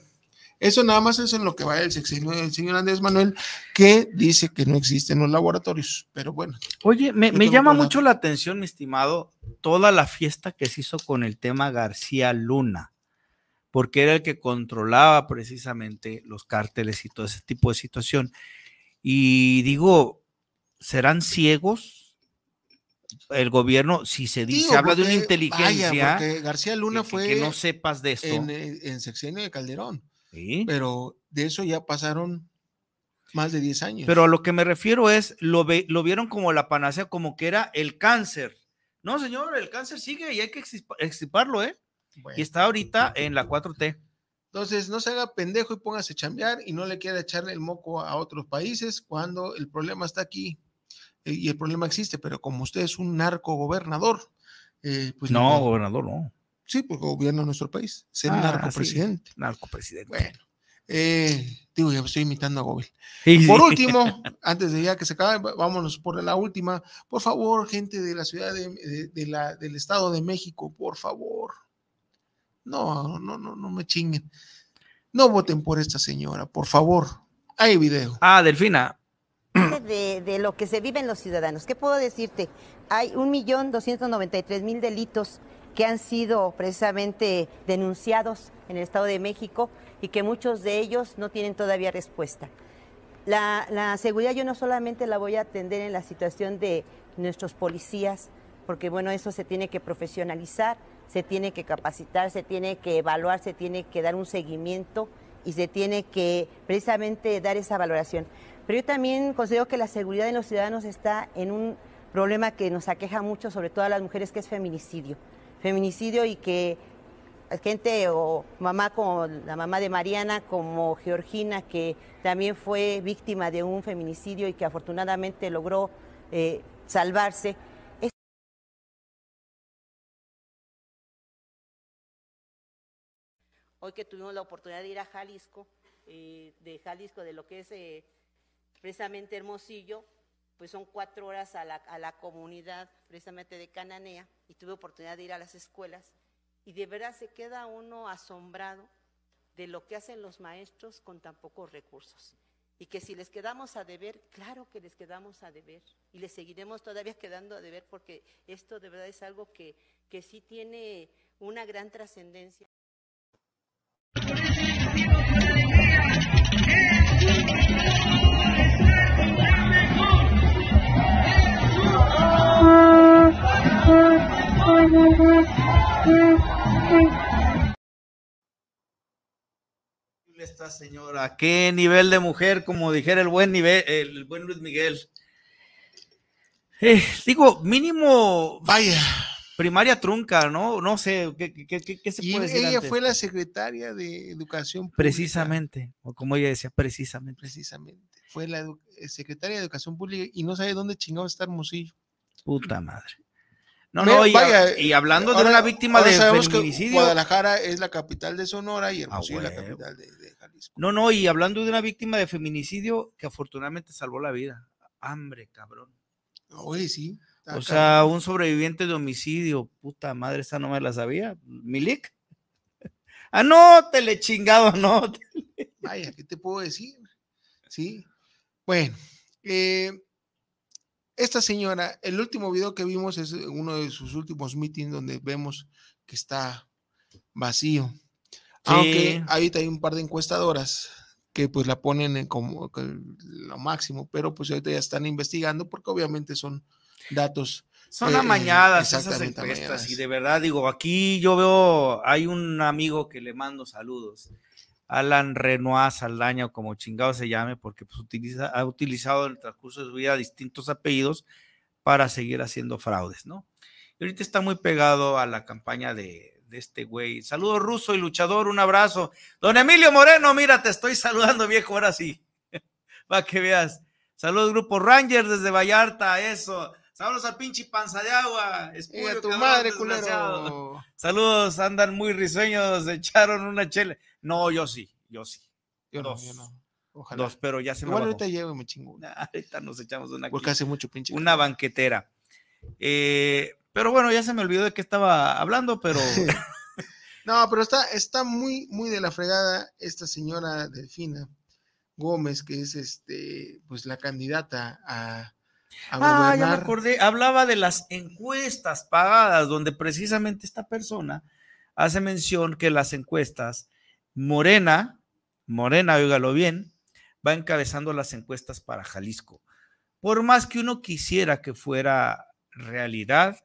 eso nada más es en lo que va el señor Andrés Manuel, que dice que no existen los laboratorios, pero bueno. Oye, me, me llama mucho la atención, mi estimado, toda la fiesta que se hizo con el tema García Luna porque era el que controlaba precisamente los cárteles y todo ese tipo de situación. Y digo, ¿serán ciegos? El gobierno, si se dice, habla de una inteligencia. García Luna fue. Que no sepas de esto. En, eh, en de Calderón. Pero de eso ya pasaron más de 10 años. Pero a lo que me refiero es, lo, lo vieron como la panacea, como que era el cáncer. No, señor, el cáncer sigue y hay que extirparlo, ¿eh? Y está ahorita en la 4T. Entonces, no se haga pendejo y póngase a chambear y no le quiera echarle el moco a otros países cuando el problema está aquí eh, y el problema existe, pero como usted es un narco gobernador, eh, pues no, gobernador no. Sí, porque gobierna nuestro país, ser ah, narco presidente. narco presidente. Bueno, eh, digo, ya me estoy imitando a Gobel. por último, antes de ya que se acabe, vámonos por la última. Por favor, gente de la ciudad de la, del Estado de México, por favor, no, no, no, no me chinguen. No voten por esta señora, por favor. Hay video. Ah, Delfina. De, lo que se vive en los ciudadanos. ¿Qué puedo decirte? Hay un millón doscientos noventa y tres mil delitos que han sido precisamente denunciados en el Estado de México y que muchos de ellos no tienen todavía respuesta. La, la, seguridad yo no solamente la voy a atender en la situación de nuestros policías, porque bueno, eso se tiene que profesionalizar, se tiene que capacitar, se tiene que evaluar, se tiene que dar un seguimiento y se tiene que precisamente dar esa valoración. Pero yo también considero que la seguridad de los ciudadanos está en un problema que nos aqueja mucho, sobre todo a las mujeres, que es feminicidio. Feminicidio y que gente o mamá como la mamá de Mariana, como Georgina, que también fue víctima de un feminicidio y que afortunadamente logró eh, salvarse, Hoy que tuvimos la oportunidad de ir a Jalisco, eh, de Jalisco, de lo que es eh, precisamente Hermosillo, pues son cuatro horas a la, comunidad precisamente de Cananea y tuve oportunidad de ir a las escuelas y de verdad se queda uno asombrado de lo que hacen los maestros con tan pocos recursos. Y que si les quedamos a deber, claro que les quedamos a deber. Y les seguiremos todavía quedando a deber porque esto de verdad es algo que, que sí tiene una gran trascendencia. Esta señora, qué nivel de mujer, como dijera el buen nivel, el buen Luis Miguel. Eh, digo, mínimo. Vaya primaria trunca, ¿no? No sé, ¿qué, se puede y decir? Ella fue la secretaria de Educación Pública. Precisamente, o como ella decía, precisamente. Precisamente. Fue la eh, secretaria de Educación Pública y no sabe dónde chingado está Hermosillo. Puta madre. No, no, y, hablando de una víctima de feminicidio. Guadalajara es la capital de Sonora y Hermosillo es la ah, capital de, de Jalisco. No, no, y hablando de una víctima de feminicidio que afortunadamente salvó la vida. Hambre, cabrón. Oye, sí. O sea, un sobreviviente de homicidio. Puta madre, esa no me la sabía. Milik. Ah, no, tele chingado, no. Vaya, ¿qué te puedo decir? Sí. Bueno, eh, esta señora, el último video que vimos es uno de sus últimos meetings donde vemos que está vacío. Aunque ahorita hay un par de encuestadoras que pues la ponen como lo máximo, pero pues ahorita ya están investigando porque obviamente son datos. Son eh, amañadas esas encuestas y de verdad digo, aquí yo veo, hay un amigo que le mando saludos, Alan Renoir Saldaña, o como chingado se llame, porque pues, ha utilizado en el transcurso de su vida distintos apellidos para seguir haciendo fraudes, ¿no? Y ahorita está muy pegado a la campaña de, este güey. Saludos ruso y luchador, un abrazo. Don Emilio Moreno, mira, te estoy saludando viejo, ahora sí, para que veas. Saludos Grupo Rangers desde Vallarta, eso. Saludos al pinche panza de agua. tu madre, culero. Saludos, andan muy risueños, echaron una chela. No, yo sí, yo sí. Yo Dos. no, Dos, pero ya se me me Bueno, ahorita llevo me chingo. ahorita nos echamos una. Porque hace mucho pinche. Una banquetera. Eh, pero bueno, ya se me olvidó de qué estaba hablando, pero. no, pero está, está muy, muy de la fregada esta señora Delfina Gómez, que es este, pues la candidata a Ah, ya me acordé, hablaba de las encuestas pagadas, donde precisamente esta persona hace mención que las encuestas, Morena, Morena, óigalo bien, va encabezando las encuestas para Jalisco. Por más que uno quisiera que fuera realidad,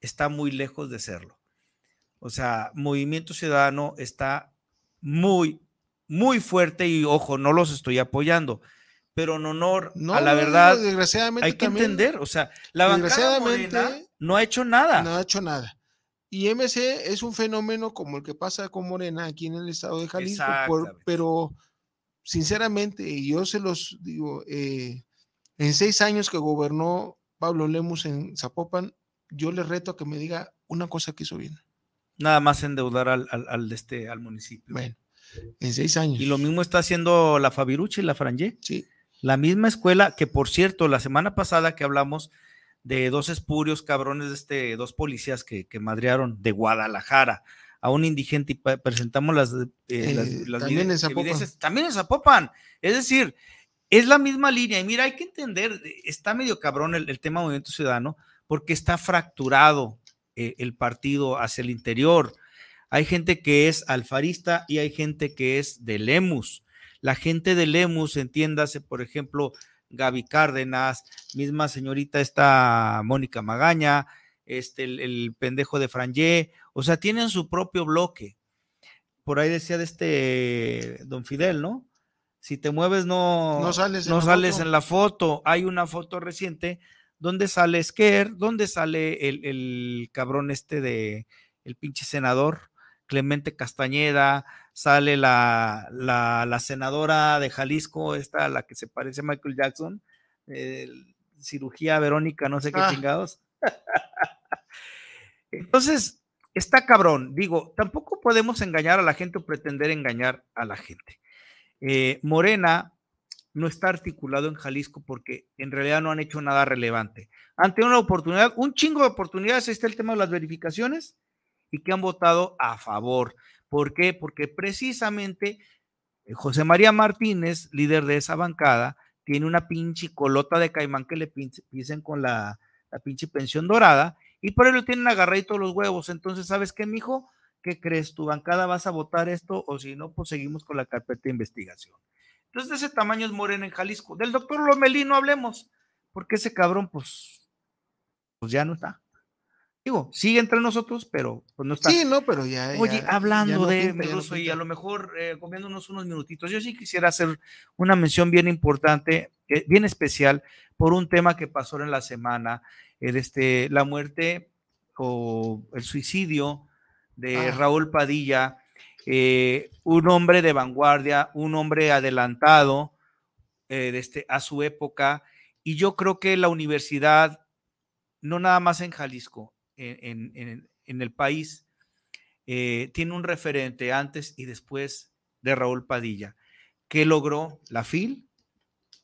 está muy lejos de serlo. O sea, Movimiento Ciudadano está muy, muy fuerte y ojo, no los estoy apoyando pero en honor a la verdad, desgraciadamente hay que entender, o sea, la bancada morena no ha hecho nada. No ha hecho nada. Y MC es un fenómeno como el que pasa con Morena aquí en el estado de Jalisco, pero sinceramente, yo se los digo, eh, en seis años que gobernó Pablo Lemus en Zapopan, yo le reto a que me diga una cosa que hizo bien. Nada más endeudar al, al, este, al municipio. Bueno, en seis años. Y lo mismo está haciendo la Fabiruchi y la Frangé. Sí. La misma escuela que, por cierto, la semana pasada que hablamos de dos espurios cabrones, de este, dos policías que, que madrearon de Guadalajara a un indigente y presentamos eh, eh, las, las, también, en Es decir, es la misma línea. Y mira, hay que entender, está medio cabrón el, tema Movimiento Ciudadano porque está fracturado eh, el partido hacia el interior. Hay gente que es alfarista y hay gente que es de Lemus la gente de Lemus, entiéndase, por ejemplo, Gaby Cárdenas, misma señorita esta Mónica Magaña, este, el, pendejo de Frangé, o sea, tienen su propio bloque. Por ahí decía de este don Fidel, ¿no? Si te mueves no, no sales, en, la en la foto. Hay una foto reciente donde sale Esquer, ¿Dónde sale el, el cabrón este de el pinche senador, Clemente Castañeda, sale la, senadora de Jalisco, esta, la que se parece a Michael Jackson, cirugía Verónica, no sé qué ah. chingados. Entonces, está cabrón. Digo, tampoco podemos engañar a la gente o pretender engañar a la gente. Eh, Morena no está articulado en Jalisco porque en realidad no han hecho nada relevante. Ante una oportunidad, un chingo de oportunidades, está el tema de las verificaciones y que han votado a favor. ¿Por qué? Porque precisamente eh, José María Martínez, líder de esa bancada, tiene una pinche colota de caimán que le pisen con la, pinche pensión dorada y por ahí lo tienen agarradito los huevos. Entonces, ¿sabes qué, mijo? ¿Qué crees? ¿Tu bancada vas a votar esto o si no, pues seguimos con la carpeta de investigación? Entonces, de ese tamaño es Morena en Jalisco. Del doctor Lomelí no hablemos, porque ese cabrón, pues, pues ya no está sigue entre nosotros, pero pues, no está. Sí, no, pero ya. Oye, hablando de a lo mejor eh, comiéndonos unos minutitos, yo sí quisiera hacer una mención bien importante, eh, bien especial, por un tema que pasó en la semana, el, eh, este, la muerte o el suicidio de Raúl Padilla, un hombre de vanguardia, un hombre adelantado de este, a su época, y yo creo que la universidad no nada más en Jalisco, en, el país, eh, tiene un referente antes y después de Raúl Padilla. ¿Qué logró la FIL?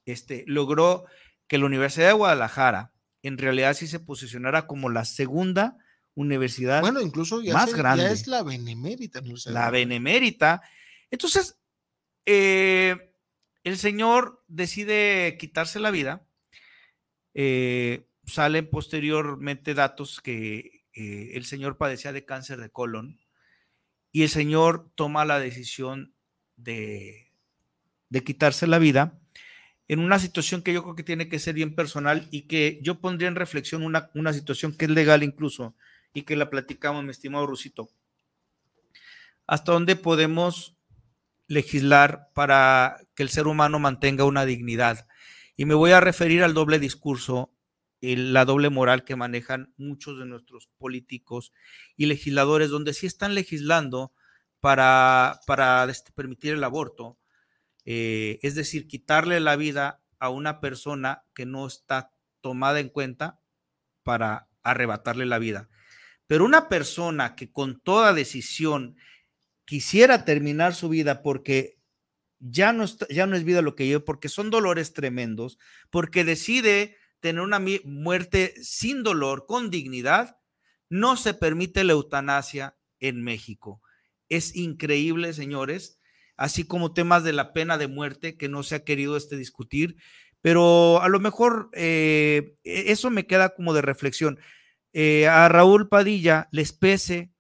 Este, logró que la Universidad de Guadalajara en realidad sí se posicionara como la segunda universidad bueno, incluso ya más grande. es la Benemérita. la Benemérita. Entonces, eh, el señor decide quitarse la vida. Eh, salen posteriormente datos que eh, el señor padecía de cáncer de colon y el señor toma la decisión de, quitarse la vida en una situación que yo creo que tiene que ser bien personal y que yo pondría en reflexión una, una situación que es legal incluso y que la platicamos, mi estimado Rusito. ¿Hasta dónde podemos legislar para que el ser humano mantenga una dignidad? Y me voy a referir al doble discurso la doble moral que manejan muchos de nuestros políticos y legisladores, donde sí están legislando para, para permitir el aborto, eh, es decir, quitarle la vida a una persona que no está tomada en cuenta para arrebatarle la vida. Pero una persona que con toda decisión quisiera terminar su vida porque ya no, está, ya no es vida lo que yo, porque son dolores tremendos, porque decide tener una muerte sin dolor, con dignidad, no se permite la eutanasia en México. Es increíble, señores, así como temas de la pena de muerte que no se ha querido este discutir, pero a lo mejor eh, e-, eso me queda como de reflexión. Eh, a Raúl Padilla les pese,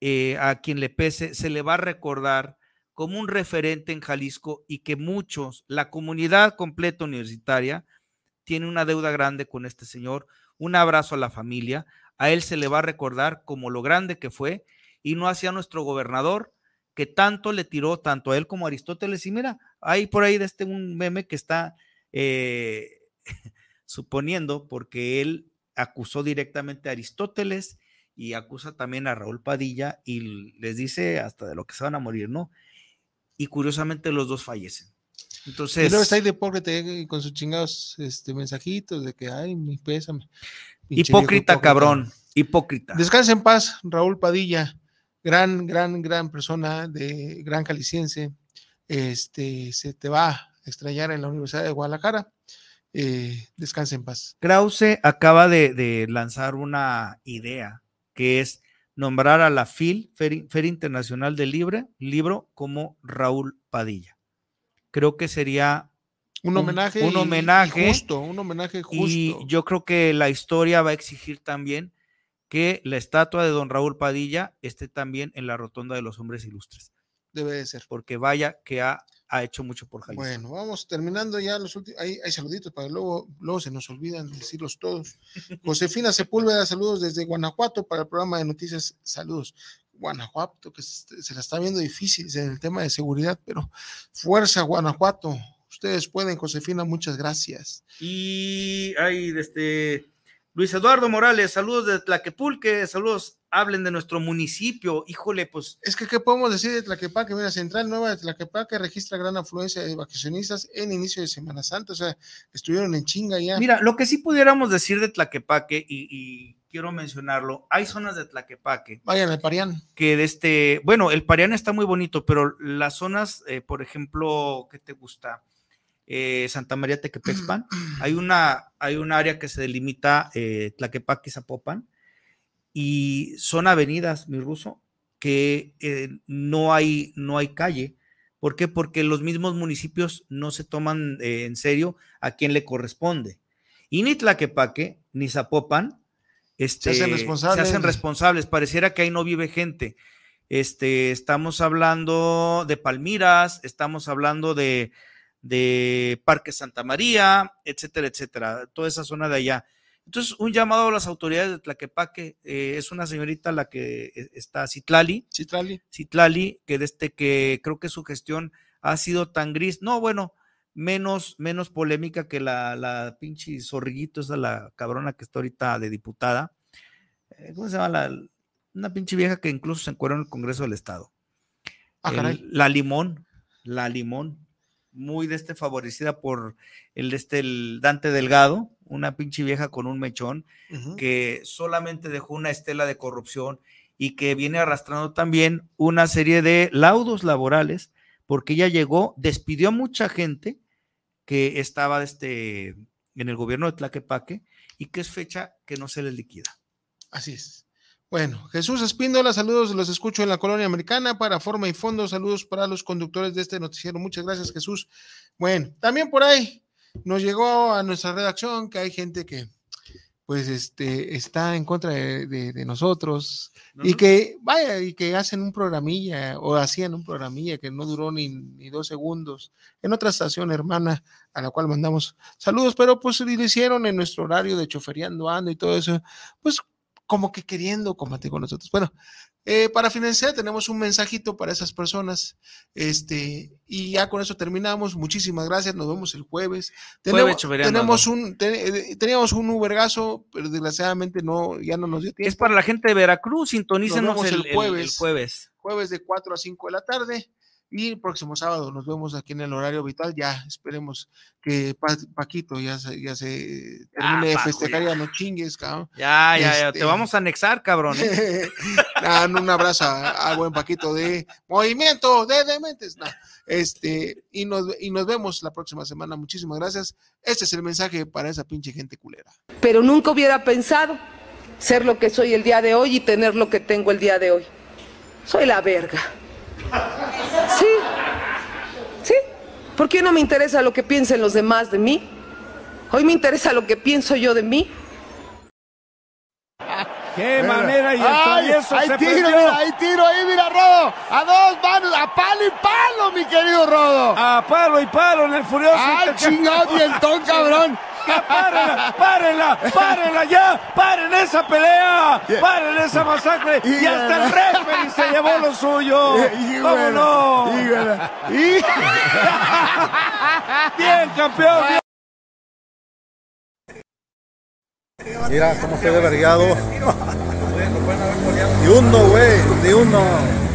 eh, a quien le pese, se le va a recordar como un referente en Jalisco y que muchos, la comunidad completa universitaria, tiene una deuda grande con este señor. Un abrazo a la familia. A él se le va a recordar como lo grande que fue y no hacia nuestro gobernador que tanto le tiró tanto a él como a Aristóteles. Y mira, hay por ahí de este un meme que está eh, suponiendo porque él acusó directamente a Aristóteles y acusa también a Raúl Padilla y les dice hasta de lo que se van a morir, ¿no? Y curiosamente los dos fallecen. Entonces. está ahí de hipócrita con sus chingados este, mensajitos de que, ay, mi pésame. Hipócrita, cabrón. Hipócrita. Descansa en paz, Raúl Padilla. Gran, gran, gran persona de gran caliciense. Este, se te va a extrañar en la Universidad de Guadalajara. Eh, descansa en paz. Krause acaba de, lanzar una idea que es nombrar a la FIL, Feria Internacional del Libre, libro, como Raúl Padilla creo que sería un homenaje, un, homenaje justo, un homenaje Y yo creo que la historia va a exigir también que la estatua de don Raúl Padilla esté también en la rotonda de los hombres ilustres. Debe de ser. Porque vaya que ha, hecho mucho por Jalisco. Bueno, vamos terminando ya los últimos. Hay, hay, saluditos para luego, luego se nos olvidan decirlos todos. Josefina Sepúlveda, saludos desde Guanajuato para el programa de noticias. Saludos. Guanajuato, que se la está viendo difícil en el tema de seguridad, pero fuerza Guanajuato, ustedes pueden, Josefina, muchas gracias. Y ahí desde Luis Eduardo Morales, saludos de Tlaquepulque, saludos, hablen de nuestro municipio, híjole, pues. Es que, ¿qué podemos decir de Tlaquepaque? Mira, Central Nueva de Tlaquepaque registra gran afluencia de vacacionistas en inicio de Semana Santa, o sea, estuvieron en chinga ya. Mira, lo que sí pudiéramos decir de Tlaquepaque y quiero mencionarlo. Hay zonas de Tlaquepaque. Vaya, al Parián. Que de este, bueno, el Parián está muy bonito, pero las zonas, eh, por ejemplo, ¿qué te gusta? Eh, Santa María Tequepexpan. hay una, hay un área que se delimita eh, Tlaquepaque y Zapopan. Y son avenidas, mi ruso, que no, hay, no hay calle. ¿Por qué? Porque los mismos municipios no se toman en serio a quien le corresponde. Y ni Tlaquepaque ni Zapopan se hacen este, responsables. Pareciera que ahí no vive gente. Este, estamos hablando de Palmiras, estamos hablando de, de Parque Santa María, etcétera, etcétera, toda esa zona de allá. Entonces, un llamado a las autoridades de Tlaquepaque, eh, es una señorita la que eh, está, Citlali. Citlali. Citlali, que desde este, que creo que su gestión ha sido tan gris. No, bueno, menos, menos polémica que la, la pinche zorriguito, esa la cabrona que está ahorita de diputada. Eh, ¿Cómo se llama? La, una pinche vieja que incluso se encuentra en el Congreso del Estado. Ah, la Limón, la Limón, muy de este favorecida por el, este, Dante Delgado, una pinche vieja con un mechón, que solamente dejó una estela de corrupción y que viene arrastrando también una serie de laudos laborales, porque ella llegó, despidió a mucha gente, que estaba este, en el gobierno de Tlaquepaque y que es fecha que no se le liquida. Así es. Bueno, Jesús Espíndola, saludos, los escucho en la colonia americana para Forma y Fondo, saludos para los conductores de este noticiero. Muchas gracias, Jesús. Bueno, también por ahí nos llegó a nuestra redacción que hay gente que pues este, está en contra de, nosotros y que, vaya, y que hacen un programilla o hacían un programilla que no duró ni, dos segundos en otra estación hermana a la cual mandamos saludos, pero pues lo hicieron en nuestro horario de choferiando ando y todo eso, pues como que queriendo combatir con nosotros. Bueno, eh, para financiar, tenemos un mensajito para esas personas. Este, y ya con eso terminamos. Muchísimas gracias. Nos vemos el jueves. Tenemos, tenemos un, eh, teníamos un Ubergazo, pero desgraciadamente no, ya no nos dio tiempo. Es para la gente de Veracruz, sintonícenos el, jueves. El jueves. Jueves de 4 a 5 de la tarde. Y el próximo sábado nos vemos aquí en el horario vital. Ya esperemos que Paquito ya se, termine de ah, festejar. y ya. no chingues, cabrón. Ya, ya, ya. Te este vamos a anexar, cabrón. Dan ¿eh? ah, un abrazo a, buen Paquito de Movimiento de Dementes. Este, y, nos, y nos vemos la próxima semana. Muchísimas gracias. Este es el mensaje para esa pinche gente culera. Pero nunca hubiera pensado ser lo que soy el día de hoy y tener lo que tengo el día de hoy. Soy la verga. ¿Por qué no me interesa lo que piensen los demás de mí? Hoy me interesa lo que pienso yo de mí. ¡Qué manera! Y eso ¡Hay tiro, mira, tiro ahí, mira, Rodo! ¡A dos manos! ¡A palo y palo, mi querido Rodo! ¡A palo y palo en el furioso! ¡Ah, chingado! ¡Y el ton, cabrón! párenla, párenla, párenla ya, paren esa pelea, paren esa masacre. Y, hasta el referee se llevó lo suyo. ¿Cómo no? Bien, campeón. Mira cómo estoy de vergado. De uno, güey, de uno.